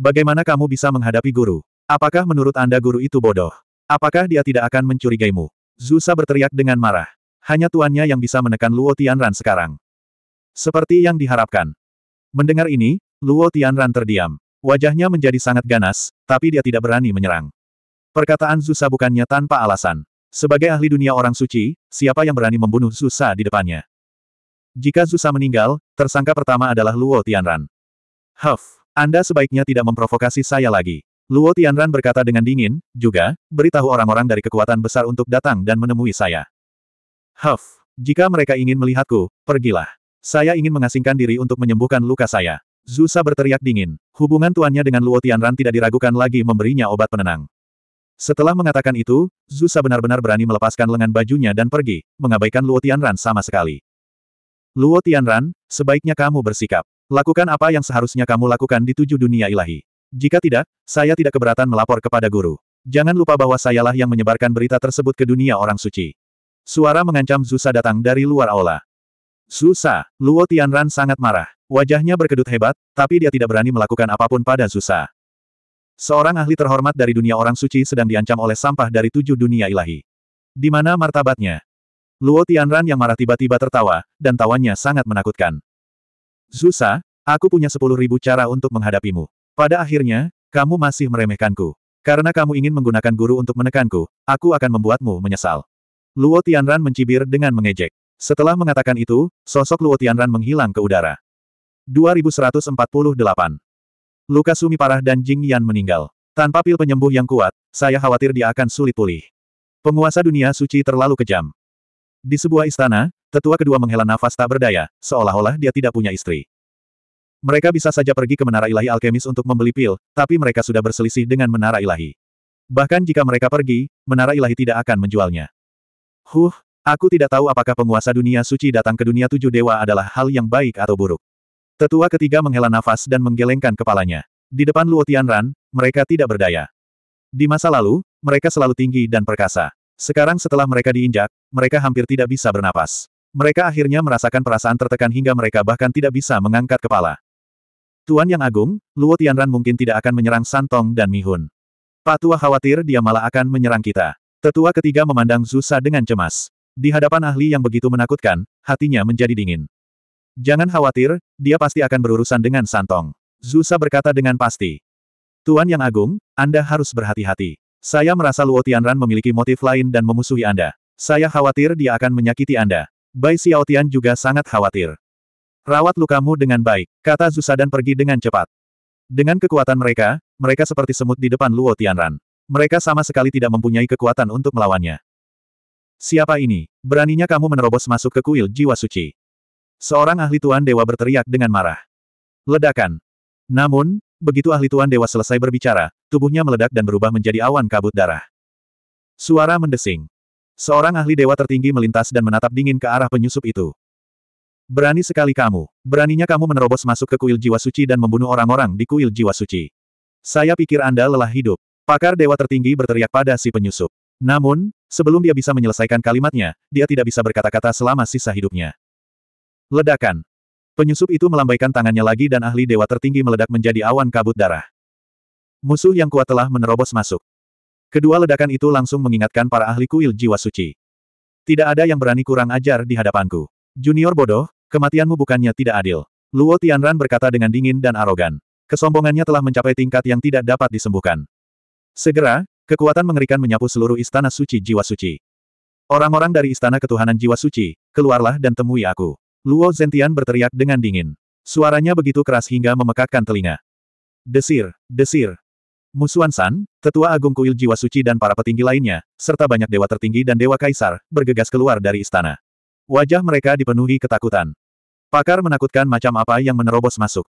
Bagaimana kamu bisa menghadapi guru? Apakah menurut Anda guru itu bodoh? Apakah dia tidak akan mencurigaimu? Zusa berteriak dengan marah. Hanya tuannya yang bisa menekan Luo Tianran sekarang. Seperti yang diharapkan. Mendengar ini, Luo Tianran terdiam. Wajahnya menjadi sangat ganas, tapi dia tidak berani menyerang. Perkataan Zusa bukannya tanpa alasan. Sebagai ahli dunia orang suci, siapa yang berani membunuh Zusa di depannya? Jika Zusa meninggal, tersangka pertama adalah Luo Tianran. Huff, Anda sebaiknya tidak memprovokasi saya lagi. Luo Tianran berkata dengan dingin, juga, beritahu orang-orang dari kekuatan besar untuk datang dan menemui saya. Huff, jika mereka ingin melihatku, pergilah. Saya ingin mengasingkan diri untuk menyembuhkan luka saya. Zusa berteriak dingin. Hubungan tuannya dengan Luo Tianran tidak diragukan lagi memberinya obat penenang. Setelah mengatakan itu, Zusa benar-benar berani melepaskan lengan bajunya dan pergi, mengabaikan Luo Tianran sama sekali. Luo Tianran, sebaiknya kamu bersikap. Lakukan apa yang seharusnya kamu lakukan di tujuh dunia ilahi. Jika tidak, saya tidak keberatan melapor kepada guru. Jangan lupa bahwa sayalah yang menyebarkan berita tersebut ke dunia orang suci. Suara mengancam Zusa datang dari luar aula. Zusa, Luo Tianran sangat marah. Wajahnya berkedut hebat, tapi dia tidak berani melakukan apapun pada Zusa. Seorang ahli terhormat dari dunia orang suci sedang diancam oleh sampah dari tujuh dunia ilahi. Di mana martabatnya? Luo Tianran yang marah tiba-tiba tertawa, dan tawanya sangat menakutkan. Zusa, aku punya sepuluh ribu cara untuk menghadapimu. Pada akhirnya, kamu masih meremehkanku. Karena kamu ingin menggunakan guru untuk menekanku, aku akan membuatmu menyesal. Luo Tianran mencibir dengan mengejek. Setelah mengatakan itu, sosok Luo Tianran menghilang ke udara. 2148. Luka Sumi parah dan Jing Yan meninggal. Tanpa pil penyembuh yang kuat, saya khawatir dia akan sulit pulih. Penguasa dunia suci terlalu kejam. Di sebuah istana, tetua kedua menghela nafas tak berdaya, seolah-olah dia tidak punya istri. Mereka bisa saja pergi ke Menara Ilahi Alkemis untuk membeli pil, tapi mereka sudah berselisih dengan Menara Ilahi. Bahkan jika mereka pergi, Menara Ilahi tidak akan menjualnya. Huh, aku tidak tahu apakah penguasa dunia suci datang ke dunia tujuh dewa adalah hal yang baik atau buruk. Tetua ketiga menghela nafas dan menggelengkan kepalanya. Di depan Luo Tianran, mereka tidak berdaya. Di masa lalu, mereka selalu tinggi dan perkasa. Sekarang setelah mereka diinjak, mereka hampir tidak bisa bernapas. Mereka akhirnya merasakan perasaan tertekan hingga mereka bahkan tidak bisa mengangkat kepala. Tuan Yang Agung, Luo Tianran mungkin tidak akan menyerang Santong dan Mihun. tua khawatir dia malah akan menyerang kita. Tetua ketiga memandang Zusa dengan cemas. Di hadapan ahli yang begitu menakutkan, hatinya menjadi dingin. Jangan khawatir, dia pasti akan berurusan dengan Santong. Zusa berkata dengan pasti. Tuan Yang Agung, Anda harus berhati-hati. Saya merasa Luo Tianran memiliki motif lain dan memusuhi Anda. Saya khawatir dia akan menyakiti Anda. Bai Xiao Tian juga sangat khawatir. Rawat lukamu dengan baik, kata Zusa dan pergi dengan cepat. Dengan kekuatan mereka, mereka seperti semut di depan Luo Tianran. Mereka sama sekali tidak mempunyai kekuatan untuk melawannya. Siapa ini? Beraninya kamu menerobos masuk ke kuil jiwa suci. Seorang ahli Tuan Dewa berteriak dengan marah. Ledakan. Namun, begitu ahli Tuan Dewa selesai berbicara, tubuhnya meledak dan berubah menjadi awan kabut darah. Suara mendesing. Seorang ahli dewa tertinggi melintas dan menatap dingin ke arah penyusup itu. Berani sekali kamu. Beraninya kamu menerobos masuk ke kuil jiwa suci dan membunuh orang-orang di kuil jiwa suci. Saya pikir Anda lelah hidup. Pakar dewa tertinggi berteriak pada si penyusup. Namun, sebelum dia bisa menyelesaikan kalimatnya, dia tidak bisa berkata-kata selama sisa hidupnya. Ledakan. Penyusup itu melambaikan tangannya lagi dan ahli dewa tertinggi meledak menjadi awan kabut darah. Musuh yang kuat telah menerobos masuk. Kedua ledakan itu langsung mengingatkan para ahli kuil jiwa suci. Tidak ada yang berani kurang ajar di hadapanku. Junior bodoh, kematianmu bukannya tidak adil. Luo Tianran berkata dengan dingin dan arogan. Kesombongannya telah mencapai tingkat yang tidak dapat disembuhkan. Segera, kekuatan mengerikan menyapu seluruh istana suci jiwa suci. Orang-orang dari istana ketuhanan jiwa suci, keluarlah dan temui aku. Luo Zentian berteriak dengan dingin. Suaranya begitu keras hingga memekakkan telinga. Desir, desir. Musuan San, tetua agung kuil jiwa suci dan para petinggi lainnya, serta banyak dewa tertinggi dan dewa kaisar, bergegas keluar dari istana. Wajah mereka dipenuhi ketakutan. Pakar menakutkan macam apa yang menerobos masuk.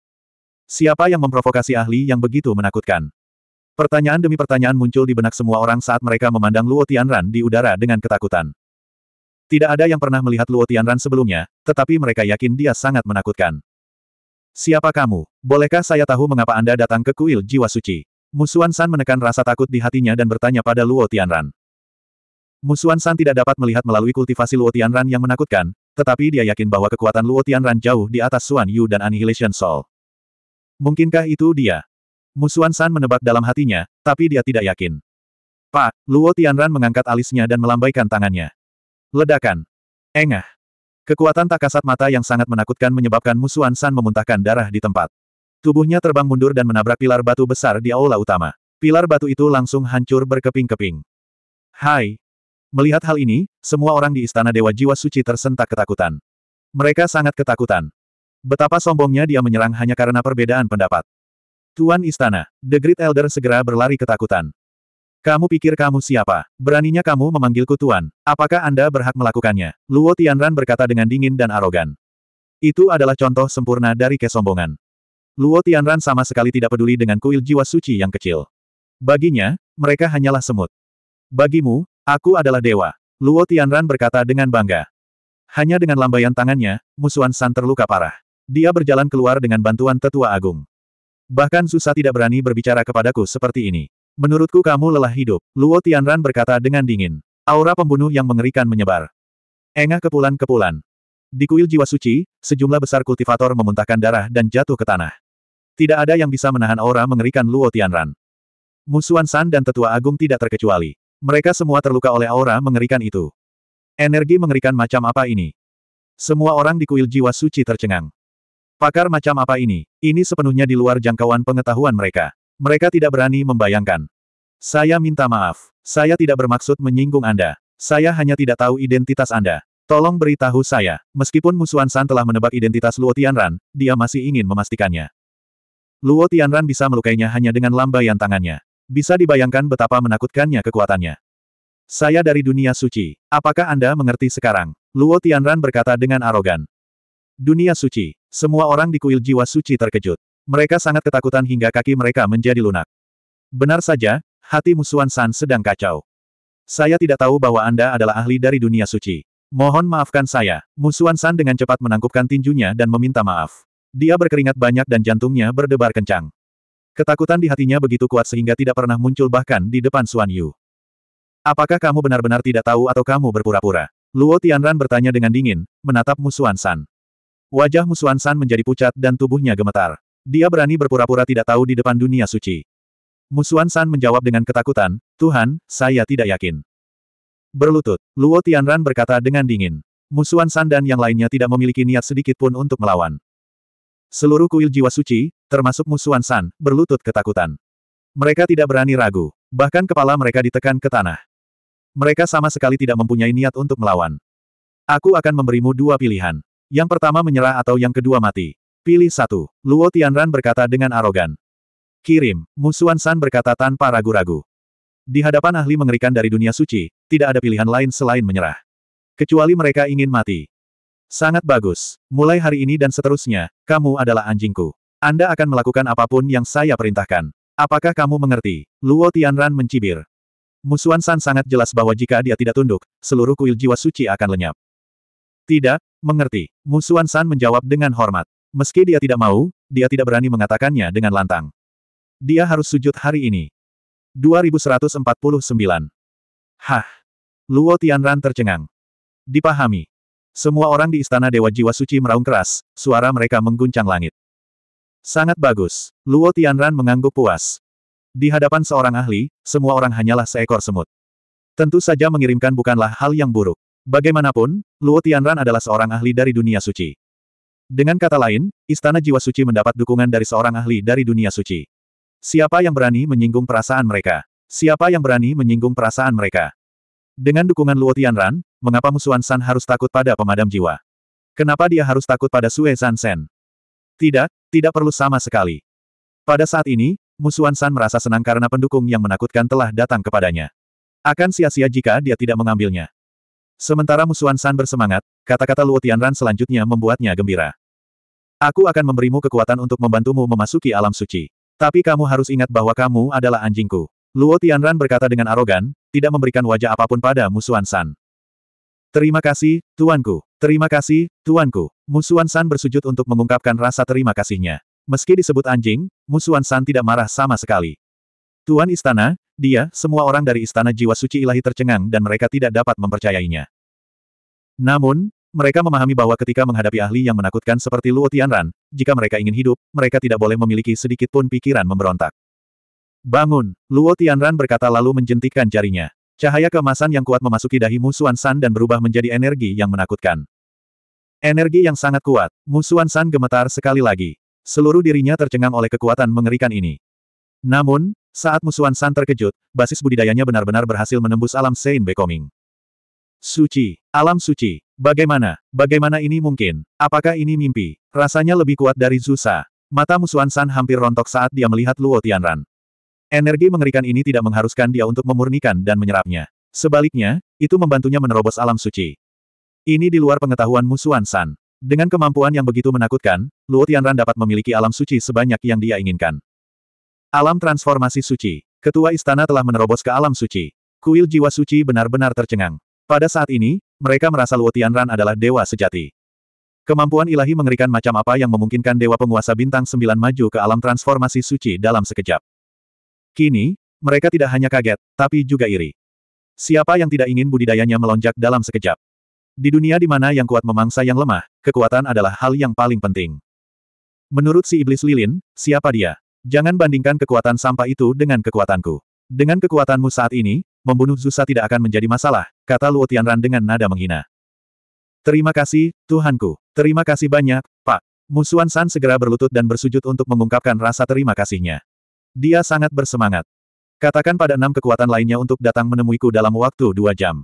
Siapa yang memprovokasi ahli yang begitu menakutkan? Pertanyaan demi pertanyaan muncul di benak semua orang saat mereka memandang Luo Tianran di udara dengan ketakutan. Tidak ada yang pernah melihat Luo Tianran sebelumnya, tetapi mereka yakin dia sangat menakutkan. Siapa kamu? Bolehkah saya tahu mengapa Anda datang ke kuil jiwa suci? Musuan San menekan rasa takut di hatinya dan bertanya pada Luo Tianran. Musuan San tidak dapat melihat melalui kultivasi Luo Tianran yang menakutkan, tetapi dia yakin bahwa kekuatan Luo Tianran jauh di atas Suan Yu dan Annihilation Soul. Mungkinkah itu dia? Musuan San menebak dalam hatinya, tapi dia tidak yakin. Pak, Luo Tianran mengangkat alisnya dan melambaikan tangannya. Ledakan. Engah. Kekuatan tak kasat mata yang sangat menakutkan menyebabkan musuhan San memuntahkan darah di tempat. Tubuhnya terbang mundur dan menabrak pilar batu besar di aula utama. Pilar batu itu langsung hancur berkeping-keping. Hai. Melihat hal ini, semua orang di Istana Dewa Jiwa Suci tersentak ketakutan. Mereka sangat ketakutan. Betapa sombongnya dia menyerang hanya karena perbedaan pendapat. Tuan Istana, The Great Elder segera berlari ketakutan. Kamu pikir kamu siapa? Beraninya kamu memanggilku tuan. Apakah Anda berhak melakukannya? Luo Tianran berkata dengan dingin dan arogan. Itu adalah contoh sempurna dari kesombongan. Luo Tianran sama sekali tidak peduli dengan kuil jiwa suci yang kecil. Baginya, mereka hanyalah semut. Bagimu, aku adalah dewa. Luo Tianran berkata dengan bangga. Hanya dengan lambaian tangannya, musuhan San terluka parah. Dia berjalan keluar dengan bantuan tetua agung. Bahkan susah tidak berani berbicara kepadaku seperti ini. Menurutku kamu lelah hidup, Luo Tianran berkata dengan dingin. Aura pembunuh yang mengerikan menyebar. Engah kepulan-kepulan. Di kuil jiwa suci, sejumlah besar kultivator memuntahkan darah dan jatuh ke tanah. Tidak ada yang bisa menahan aura mengerikan Luo Tianran. Musuhan San dan Tetua Agung tidak terkecuali. Mereka semua terluka oleh aura mengerikan itu. Energi mengerikan macam apa ini? Semua orang di kuil jiwa suci tercengang. Pakar macam apa ini? Ini sepenuhnya di luar jangkauan pengetahuan mereka. Mereka tidak berani membayangkan. Saya minta maaf. Saya tidak bermaksud menyinggung Anda. Saya hanya tidak tahu identitas Anda. Tolong beritahu saya. Meskipun musuhan San telah menebak identitas Luo Tianran, dia masih ingin memastikannya. Luo Tianran bisa melukainya hanya dengan lambaian tangannya. Bisa dibayangkan betapa menakutkannya kekuatannya. Saya dari dunia suci. Apakah Anda mengerti sekarang? Luo Tianran berkata dengan arogan. Dunia suci. Semua orang di kuil jiwa suci terkejut. Mereka sangat ketakutan hingga kaki mereka menjadi lunak. Benar saja, hati musuhan San sedang kacau. Saya tidak tahu bahwa Anda adalah ahli dari dunia suci. Mohon maafkan saya. Musuhan San dengan cepat menangkupkan tinjunya dan meminta maaf. Dia berkeringat banyak dan jantungnya berdebar kencang. Ketakutan di hatinya begitu kuat sehingga tidak pernah muncul bahkan di depan Suan Yu. Apakah kamu benar-benar tidak tahu atau kamu berpura-pura? Luo Tianran bertanya dengan dingin, menatap musuhan San. Wajah musuhan San menjadi pucat dan tubuhnya gemetar. Dia berani berpura-pura tidak tahu di depan dunia suci. Musuan San menjawab dengan ketakutan, Tuhan, saya tidak yakin. Berlutut, Luo Tianran berkata dengan dingin. Musuan San dan yang lainnya tidak memiliki niat sedikit pun untuk melawan. Seluruh kuil jiwa suci, termasuk Musuan San, berlutut ketakutan. Mereka tidak berani ragu, bahkan kepala mereka ditekan ke tanah. Mereka sama sekali tidak mempunyai niat untuk melawan. Aku akan memberimu dua pilihan. Yang pertama menyerah atau yang kedua mati. Pilih satu, Luo Tianran berkata dengan arogan. Kirim, Musuan San berkata tanpa ragu-ragu. Di hadapan ahli mengerikan dari dunia suci, tidak ada pilihan lain selain menyerah. Kecuali mereka ingin mati. Sangat bagus. Mulai hari ini dan seterusnya, kamu adalah anjingku. Anda akan melakukan apapun yang saya perintahkan. Apakah kamu mengerti? Luo Tianran mencibir. Musuan San sangat jelas bahwa jika dia tidak tunduk, seluruh kuil jiwa suci akan lenyap. Tidak, mengerti. Musuan San menjawab dengan hormat. Meski dia tidak mau, dia tidak berani mengatakannya dengan lantang. Dia harus sujud hari ini. 2149. Hah! Luo Tianran tercengang. Dipahami. Semua orang di Istana Dewa Jiwa Suci meraung keras, suara mereka mengguncang langit. Sangat bagus. Luo Tianran mengangguk puas. Di hadapan seorang ahli, semua orang hanyalah seekor semut. Tentu saja mengirimkan bukanlah hal yang buruk. Bagaimanapun, Luo Tianran adalah seorang ahli dari dunia suci. Dengan kata lain, Istana Jiwa Suci mendapat dukungan dari seorang ahli dari dunia suci. Siapa yang berani menyinggung perasaan mereka? Siapa yang berani menyinggung perasaan mereka? Dengan dukungan Luo Tianran, mengapa musuhan San harus takut pada pemadam jiwa? Kenapa dia harus takut pada Sue San Sen? Tidak, tidak perlu sama sekali. Pada saat ini, musuhan San merasa senang karena pendukung yang menakutkan telah datang kepadanya. Akan sia-sia jika dia tidak mengambilnya. Sementara musuhan San bersemangat, kata-kata Luo Tianran selanjutnya membuatnya gembira. Aku akan memberimu kekuatan untuk membantumu memasuki alam suci. Tapi kamu harus ingat bahwa kamu adalah anjingku. Luo Tianran berkata dengan arogan, tidak memberikan wajah apapun pada musuhan San. Terima kasih, tuanku. Terima kasih, tuanku. Musuhan San bersujud untuk mengungkapkan rasa terima kasihnya. Meski disebut anjing, musuhan San tidak marah sama sekali. Tuan Istana, dia, semua orang dari Istana Jiwa Suci Ilahi tercengang dan mereka tidak dapat mempercayainya. Namun, mereka memahami bahwa ketika menghadapi ahli yang menakutkan seperti Luo Tianran, jika mereka ingin hidup, mereka tidak boleh memiliki sedikit pun pikiran memberontak. Bangun, Luo Tianran berkata lalu menjentikkan jarinya. Cahaya kemasan yang kuat memasuki dahi Musuan San dan berubah menjadi energi yang menakutkan. Energi yang sangat kuat, Musuan San gemetar sekali lagi. Seluruh dirinya tercengang oleh kekuatan mengerikan ini. Namun, saat Musuan San terkejut, basis budidayanya benar-benar berhasil menembus alam Sein Becoming. Suci, alam suci. Bagaimana, bagaimana ini mungkin? Apakah ini mimpi? Rasanya lebih kuat dari Zusa. Mata Musuan San hampir rontok saat dia melihat Luo Tianran. Energi mengerikan ini tidak mengharuskan dia untuk memurnikan dan menyerapnya. Sebaliknya, itu membantunya menerobos alam suci. Ini di luar pengetahuan Musuan San. Dengan kemampuan yang begitu menakutkan, Luo Tianran dapat memiliki alam suci sebanyak yang dia inginkan. Alam transformasi suci. Ketua istana telah menerobos ke alam suci. Kuil jiwa suci benar-benar tercengang. Pada saat ini, mereka merasa Luo Tianran adalah dewa sejati. Kemampuan ilahi mengerikan macam apa yang memungkinkan dewa penguasa bintang sembilan maju ke alam transformasi suci dalam sekejap. Kini, mereka tidak hanya kaget, tapi juga iri. Siapa yang tidak ingin budidayanya melonjak dalam sekejap? Di dunia di mana yang kuat memangsa yang lemah, kekuatan adalah hal yang paling penting. Menurut si iblis lilin, siapa dia? Jangan bandingkan kekuatan sampah itu dengan kekuatanku. Dengan kekuatanmu saat ini, membunuh Zusa tidak akan menjadi masalah, kata Luo Tianran dengan nada menghina. Terima kasih, Tuhanku. Terima kasih banyak, Pak. Musuan San segera berlutut dan bersujud untuk mengungkapkan rasa terima kasihnya. Dia sangat bersemangat. Katakan pada enam kekuatan lainnya untuk datang menemuiku dalam waktu dua jam.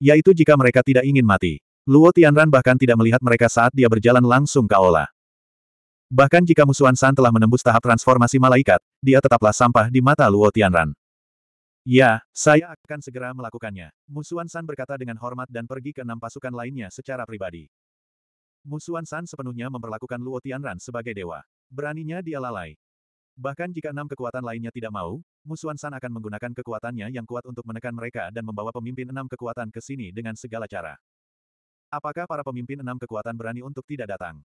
Yaitu jika mereka tidak ingin mati. Luo Tianran bahkan tidak melihat mereka saat dia berjalan langsung ke aula. Bahkan jika Musuan San telah menembus tahap transformasi malaikat, dia tetaplah sampah di mata Luo Tianran. Ya, saya akan segera melakukannya. Musuan San berkata dengan hormat dan pergi ke enam pasukan lainnya secara pribadi. Musuan San sepenuhnya memperlakukan Luo Tianran sebagai dewa. Beraninya dia lalai. Bahkan jika enam kekuatan lainnya tidak mau, Musuan San akan menggunakan kekuatannya yang kuat untuk menekan mereka dan membawa pemimpin enam kekuatan ke sini dengan segala cara. Apakah para pemimpin enam kekuatan berani untuk tidak datang?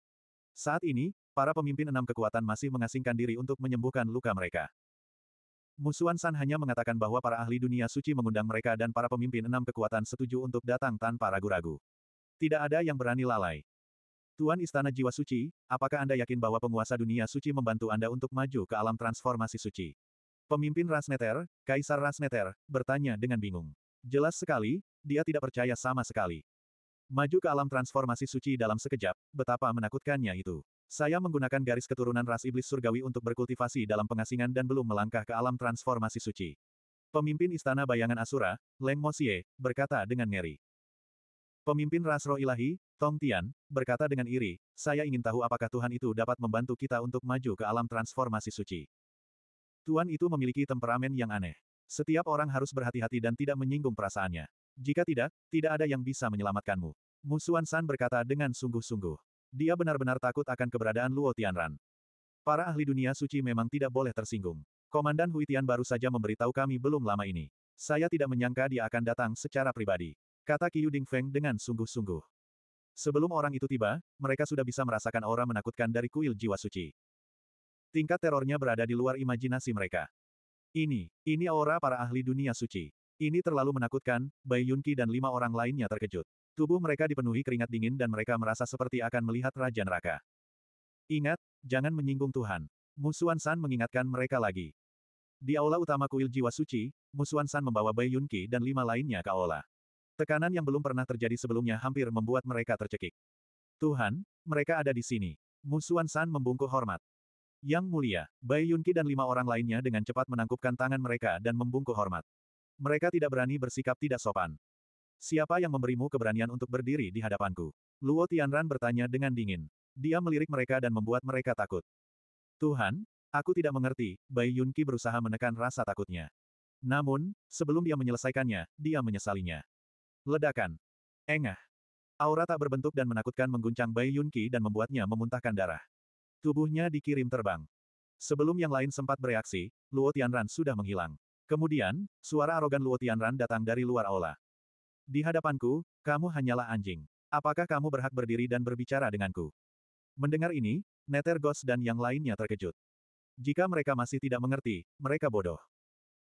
Saat ini, para pemimpin enam kekuatan masih mengasingkan diri untuk menyembuhkan luka mereka. Musuan San hanya mengatakan bahwa para ahli dunia suci mengundang mereka dan para pemimpin enam kekuatan setuju untuk datang tanpa ragu-ragu. Tidak ada yang berani lalai. Tuan Istana Jiwa Suci, apakah Anda yakin bahwa penguasa dunia suci membantu Anda untuk maju ke alam transformasi suci? Pemimpin Rasneter, Kaisar Rasneter, bertanya dengan bingung. Jelas sekali, dia tidak percaya sama sekali. Maju ke alam transformasi suci dalam sekejap, betapa menakutkannya itu. Saya menggunakan garis keturunan ras iblis surgawi untuk berkultivasi dalam pengasingan dan belum melangkah ke alam transformasi suci. Pemimpin Istana Bayangan Asura, Leng Mosie, berkata dengan ngeri. Pemimpin ras roh ilahi, Tong Tian, berkata dengan iri, saya ingin tahu apakah Tuhan itu dapat membantu kita untuk maju ke alam transformasi suci. Tuhan itu memiliki temperamen yang aneh. Setiap orang harus berhati-hati dan tidak menyinggung perasaannya. Jika tidak, tidak ada yang bisa menyelamatkanmu. Musuan San berkata dengan sungguh-sungguh. Dia benar-benar takut akan keberadaan Luo Tianran. Para ahli dunia suci memang tidak boleh tersinggung. Komandan Huitian baru saja memberitahu kami belum lama ini. Saya tidak menyangka dia akan datang secara pribadi. Kata Qiu Feng dengan sungguh-sungguh. Sebelum orang itu tiba, mereka sudah bisa merasakan aura menakutkan dari kuil jiwa suci. Tingkat terornya berada di luar imajinasi mereka. Ini, ini aura para ahli dunia suci. Ini terlalu menakutkan, Bai Yunqi dan lima orang lainnya terkejut. Tubuh mereka dipenuhi keringat dingin dan mereka merasa seperti akan melihat Raja Neraka. Ingat, jangan menyinggung Tuhan. Musuan San mengingatkan mereka lagi. Di aula utama kuil jiwa suci, Musuan San membawa Bai Yunqi dan lima lainnya ke aula. Tekanan yang belum pernah terjadi sebelumnya hampir membuat mereka tercekik. Tuhan, mereka ada di sini. Musuan San membungkuk hormat. Yang mulia, Bai Yunqi dan lima orang lainnya dengan cepat menangkupkan tangan mereka dan membungkuk hormat. Mereka tidak berani bersikap tidak sopan. Siapa yang memberimu keberanian untuk berdiri di hadapanku? Luo Tianran bertanya dengan dingin. Dia melirik mereka dan membuat mereka takut. Tuhan, aku tidak mengerti, Bai Yunqi berusaha menekan rasa takutnya. Namun, sebelum dia menyelesaikannya, dia menyesalinya. Ledakan. Engah. Aura tak berbentuk dan menakutkan mengguncang Bai Yunqi dan membuatnya memuntahkan darah. Tubuhnya dikirim terbang. Sebelum yang lain sempat bereaksi, Luo Tianran sudah menghilang. Kemudian, suara arogan Luo Tianran datang dari luar aula. Di hadapanku, kamu hanyalah anjing. Apakah kamu berhak berdiri dan berbicara denganku? Mendengar ini, Nethergos dan yang lainnya terkejut. Jika mereka masih tidak mengerti, mereka bodoh.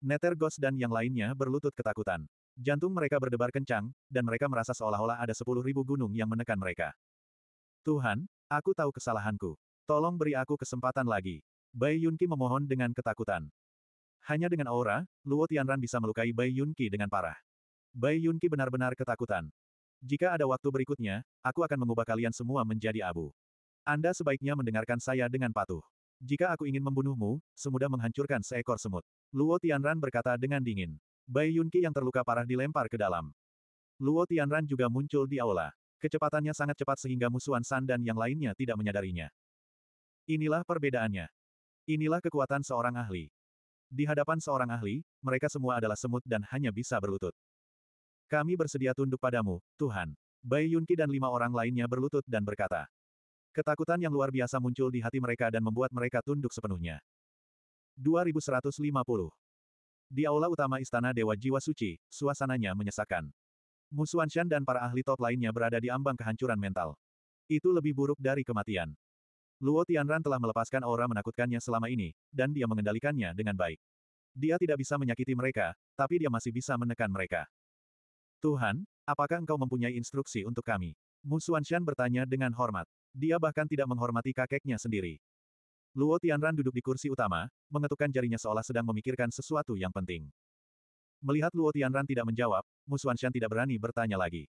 Nethergos dan yang lainnya berlutut ketakutan. Jantung mereka berdebar kencang, dan mereka merasa seolah-olah ada sepuluh ribu gunung yang menekan mereka. Tuhan, aku tahu kesalahanku. Tolong beri aku kesempatan lagi. Bai Yunqi memohon dengan ketakutan. Hanya dengan aura, Luo Tianran bisa melukai Bai Yunqi dengan parah. Bai Yunqi benar-benar ketakutan. Jika ada waktu berikutnya, aku akan mengubah kalian semua menjadi abu. Anda sebaiknya mendengarkan saya dengan patuh. Jika aku ingin membunuhmu, semudah menghancurkan seekor semut. Luo Tianran berkata dengan dingin. Bai Yunqi yang terluka parah dilempar ke dalam. Luo Tianran juga muncul di aula. Kecepatannya sangat cepat sehingga musuhan San dan yang lainnya tidak menyadarinya. Inilah perbedaannya. Inilah kekuatan seorang ahli. Di hadapan seorang ahli, mereka semua adalah semut dan hanya bisa berlutut. Kami bersedia tunduk padamu, Tuhan. Bai Yunqi dan lima orang lainnya berlutut dan berkata. Ketakutan yang luar biasa muncul di hati mereka dan membuat mereka tunduk sepenuhnya. 2150 Di aula utama Istana Dewa Jiwa Suci, suasananya menyesakan. menyesakkan. Shan dan para ahli top lainnya berada di ambang kehancuran mental. Itu lebih buruk dari kematian. Luo Tianran telah melepaskan aura menakutkannya selama ini, dan dia mengendalikannya dengan baik. Dia tidak bisa menyakiti mereka, tapi dia masih bisa menekan mereka. Tuhan, apakah engkau mempunyai instruksi untuk kami? Mu Xuanshan bertanya dengan hormat. Dia bahkan tidak menghormati kakeknya sendiri. Luo Tianran duduk di kursi utama, mengetukkan jarinya seolah sedang memikirkan sesuatu yang penting. Melihat Luo Tianran tidak menjawab, Mu Xuanshan tidak berani bertanya lagi.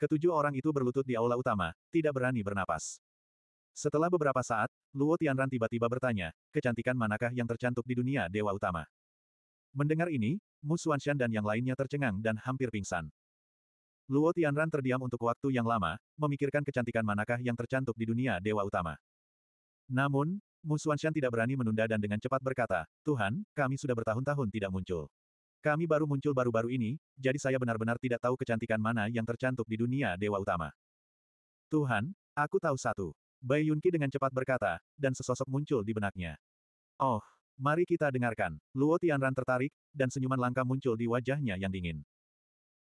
Ketujuh orang itu berlutut di aula utama, tidak berani bernapas. Setelah beberapa saat, Luo Tianran tiba-tiba bertanya, kecantikan manakah yang tercantik di dunia dewa utama? Mendengar ini, Mu Xuanshan dan yang lainnya tercengang dan hampir pingsan. Luo Tianran terdiam untuk waktu yang lama, memikirkan kecantikan manakah yang tercantik di dunia dewa utama. Namun, Mu Xuanshan tidak berani menunda dan dengan cepat berkata, Tuhan, kami sudah bertahun-tahun tidak muncul. Kami baru muncul baru-baru ini, jadi saya benar-benar tidak tahu kecantikan mana yang tercantik di dunia dewa utama. Tuhan, aku tahu satu. Bai Yunqi dengan cepat berkata, dan sesosok muncul di benaknya. Oh, mari kita dengarkan. Luo Tianran tertarik, dan senyuman langka muncul di wajahnya yang dingin.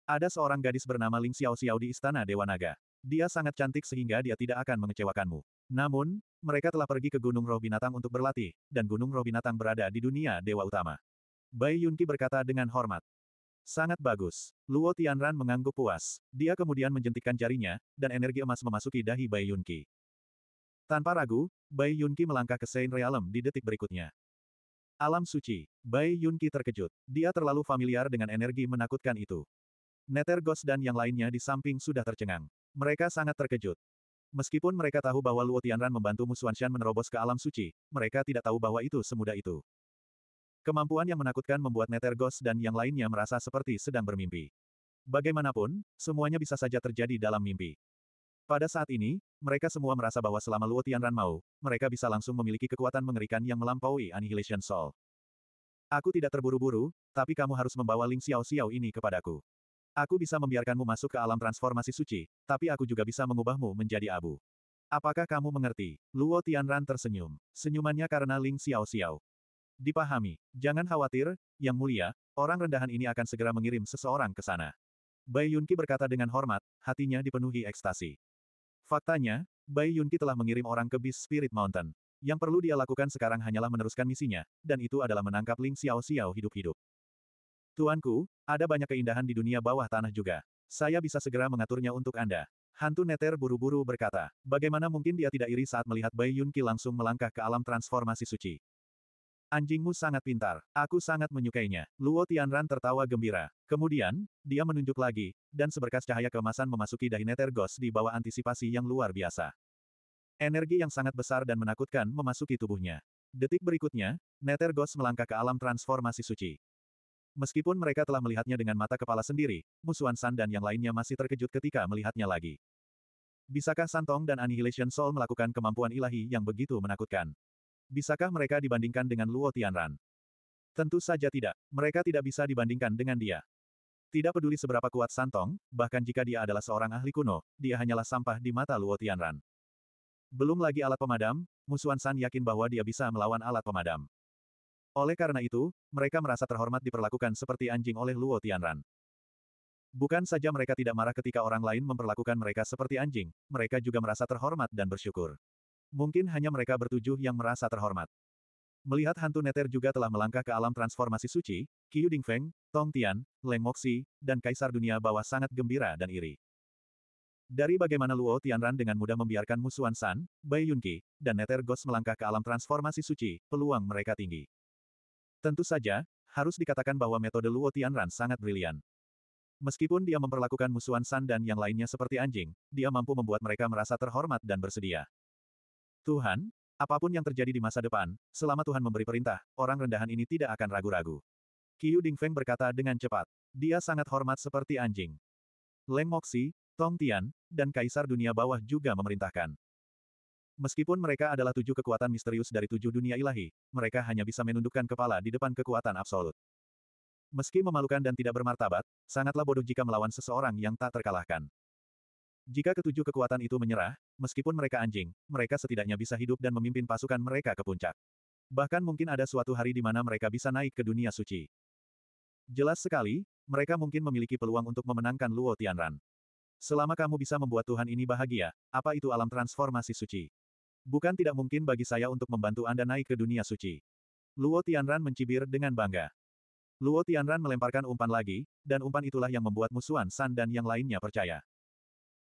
Ada seorang gadis bernama Ling Xiao Xiao di Istana Dewa Naga. Dia sangat cantik sehingga dia tidak akan mengecewakanmu. Namun, mereka telah pergi ke Gunung Roh Binatang untuk berlatih, dan Gunung Roh Binatang berada di dunia Dewa Utama. Bai Yunqi berkata dengan hormat. Sangat bagus. Luo Tianran mengangguk puas. Dia kemudian menjentikkan jarinya, dan energi emas memasuki dahi Bai Yunqi. Tanpa ragu, Bai Yunqi melangkah ke Saint Realm di detik berikutnya. Alam suci. Bai Yunqi terkejut. Dia terlalu familiar dengan energi menakutkan itu. Netergos dan yang lainnya di samping sudah tercengang. Mereka sangat terkejut. Meskipun mereka tahu bahwa Luo Tianran membantu Musuanshan menerobos ke alam suci, mereka tidak tahu bahwa itu semudah itu. Kemampuan yang menakutkan membuat Netergos dan yang lainnya merasa seperti sedang bermimpi. Bagaimanapun, semuanya bisa saja terjadi dalam mimpi. Pada saat ini, mereka semua merasa bahwa selama Luo Tianran mau, mereka bisa langsung memiliki kekuatan mengerikan yang melampaui Annihilation Soul. Aku tidak terburu-buru, tapi kamu harus membawa Ling Xiao Xiao ini kepadaku. Aku bisa membiarkanmu masuk ke alam transformasi suci, tapi aku juga bisa mengubahmu menjadi abu. Apakah kamu mengerti? Luo Tianran tersenyum. Senyumannya karena Ling Xiao Xiao. Dipahami. Jangan khawatir, Yang Mulia, orang rendahan ini akan segera mengirim seseorang ke sana. Bai Yunqi berkata dengan hormat, hatinya dipenuhi ekstasi. Faktanya, Bai Yunqi telah mengirim orang ke Beast Spirit Mountain. Yang perlu dia lakukan sekarang hanyalah meneruskan misinya, dan itu adalah menangkap Ling Xiao Xiao hidup-hidup. Tuanku, ada banyak keindahan di dunia bawah tanah juga. Saya bisa segera mengaturnya untuk Anda. Hantu Neter buru-buru berkata, bagaimana mungkin dia tidak iri saat melihat Bai Yunqi langsung melangkah ke alam transformasi suci. Anjingmu sangat pintar, aku sangat menyukainya. Luo Tianran tertawa gembira. Kemudian, dia menunjuk lagi, dan seberkas cahaya kemasan memasuki dahi Neter Ghost di bawah antisipasi yang luar biasa. Energi yang sangat besar dan menakutkan memasuki tubuhnya. Detik berikutnya, Neter Ghost melangkah ke alam transformasi suci. Meskipun mereka telah melihatnya dengan mata kepala sendiri, musuhan San dan yang lainnya masih terkejut ketika melihatnya lagi. Bisakah Santong dan Annihilation Soul melakukan kemampuan ilahi yang begitu menakutkan? Bisakah mereka dibandingkan dengan Luo Tianran? Tentu saja tidak. Mereka tidak bisa dibandingkan dengan dia. Tidak peduli seberapa kuat Santong, bahkan jika dia adalah seorang ahli kuno, dia hanyalah sampah di mata Luo Tianran. Belum lagi alat pemadam, musuhan San yakin bahwa dia bisa melawan alat pemadam. Oleh karena itu, mereka merasa terhormat diperlakukan seperti anjing oleh Luo Tianran. Bukan saja mereka tidak marah ketika orang lain memperlakukan mereka seperti anjing, mereka juga merasa terhormat dan bersyukur. Mungkin hanya mereka bertujuh yang merasa terhormat. Melihat hantu neter juga telah melangkah ke alam transformasi suci, Qiu Dingfeng, Tong Tian, Leng Moxi, dan Kaisar Dunia Bawah sangat gembira dan iri. Dari bagaimana Luo Tianran dengan mudah membiarkan musuhan San, Bai Yunqi, dan Neter Ghost melangkah ke alam transformasi suci, peluang mereka tinggi. Tentu saja, harus dikatakan bahwa metode Luo Tianran sangat brilian. Meskipun dia memperlakukan musuhan San dan yang lainnya seperti anjing, dia mampu membuat mereka merasa terhormat dan bersedia. Tuhan, apapun yang terjadi di masa depan, selama Tuhan memberi perintah, orang rendahan ini tidak akan ragu-ragu. Qiu Dingfeng berkata dengan cepat. Dia sangat hormat seperti anjing. Leng Moxi, Tong Tian, dan Kaisar Dunia Bawah juga memerintahkan. Meskipun mereka adalah tujuh kekuatan misterius dari tujuh dunia ilahi, mereka hanya bisa menundukkan kepala di depan kekuatan absolut. Meski memalukan dan tidak bermartabat, sangatlah bodoh jika melawan seseorang yang tak terkalahkan. Jika ketujuh kekuatan itu menyerah, meskipun mereka anjing, mereka setidaknya bisa hidup dan memimpin pasukan mereka ke puncak. Bahkan mungkin ada suatu hari di mana mereka bisa naik ke dunia suci. Jelas sekali, mereka mungkin memiliki peluang untuk memenangkan Luo Tianran. Selama kamu bisa membuat Tuhan ini bahagia, apa itu alam transformasi suci? Bukan tidak mungkin bagi saya untuk membantu Anda naik ke dunia suci. Luo Tianran mencibir dengan bangga. Luo Tianran melemparkan umpan lagi, dan umpan itulah yang membuat musuhan San dan yang lainnya percaya.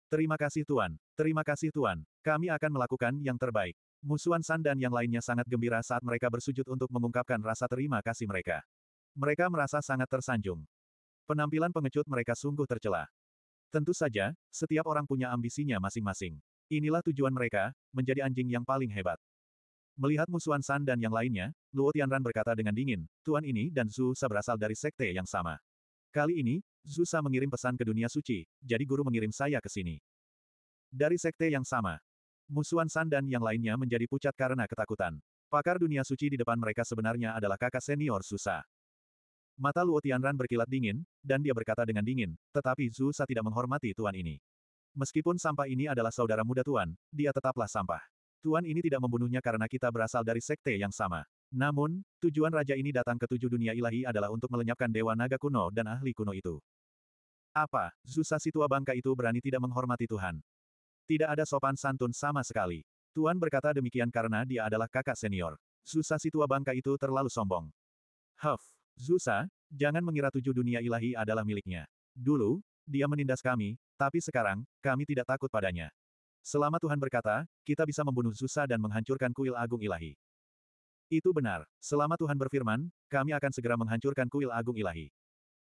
Terima kasih Tuan. Terima kasih Tuan. Kami akan melakukan yang terbaik. Musuhan San dan yang lainnya sangat gembira saat mereka bersujud untuk mengungkapkan rasa terima kasih mereka. Mereka merasa sangat tersanjung. Penampilan pengecut mereka sungguh tercela. Tentu saja, setiap orang punya ambisinya masing-masing. Inilah tujuan mereka, menjadi anjing yang paling hebat. Melihat musuhan San dan yang lainnya, Luo Tianran berkata dengan dingin, Tuan ini dan Zhu Sa berasal dari sekte yang sama. Kali ini, Zhu Sa mengirim pesan ke dunia suci, jadi guru mengirim saya ke sini. Dari sekte yang sama. Musuhan San dan yang lainnya menjadi pucat karena ketakutan. Pakar dunia suci di depan mereka sebenarnya adalah kakak senior Susa. Mata Luo Tianran berkilat dingin, dan dia berkata dengan dingin, tetapi Zhu Sa tidak menghormati tuan ini. Meskipun sampah ini adalah saudara muda Tuan, dia tetaplah sampah. Tuan ini tidak membunuhnya karena kita berasal dari sekte yang sama. Namun, tujuan raja ini datang ke tujuh dunia ilahi adalah untuk melenyapkan dewa naga kuno dan ahli kuno itu. Apa, Zusa si tua bangka itu berani tidak menghormati Tuhan? Tidak ada sopan santun sama sekali. Tuan berkata demikian karena dia adalah kakak senior. Zusa si tua bangka itu terlalu sombong. Huff, Zusa, jangan mengira tujuh dunia ilahi adalah miliknya. Dulu, dia menindas kami, tapi sekarang, kami tidak takut padanya. Selama Tuhan berkata, kita bisa membunuh Zusa dan menghancurkan kuil agung ilahi. Itu benar, selama Tuhan berfirman, kami akan segera menghancurkan kuil agung ilahi.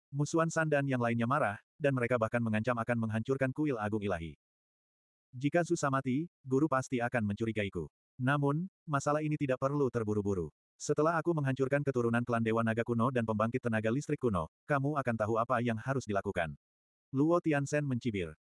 Musuhan Sandan yang lainnya marah, dan mereka bahkan mengancam akan menghancurkan kuil agung ilahi. Jika Zusa mati, guru pasti akan mencurigaiku. Namun, masalah ini tidak perlu terburu-buru. Setelah aku menghancurkan keturunan klan Dewa Naga kuno dan pembangkit tenaga listrik kuno, kamu akan tahu apa yang harus dilakukan. Luo Tiansen mencibir.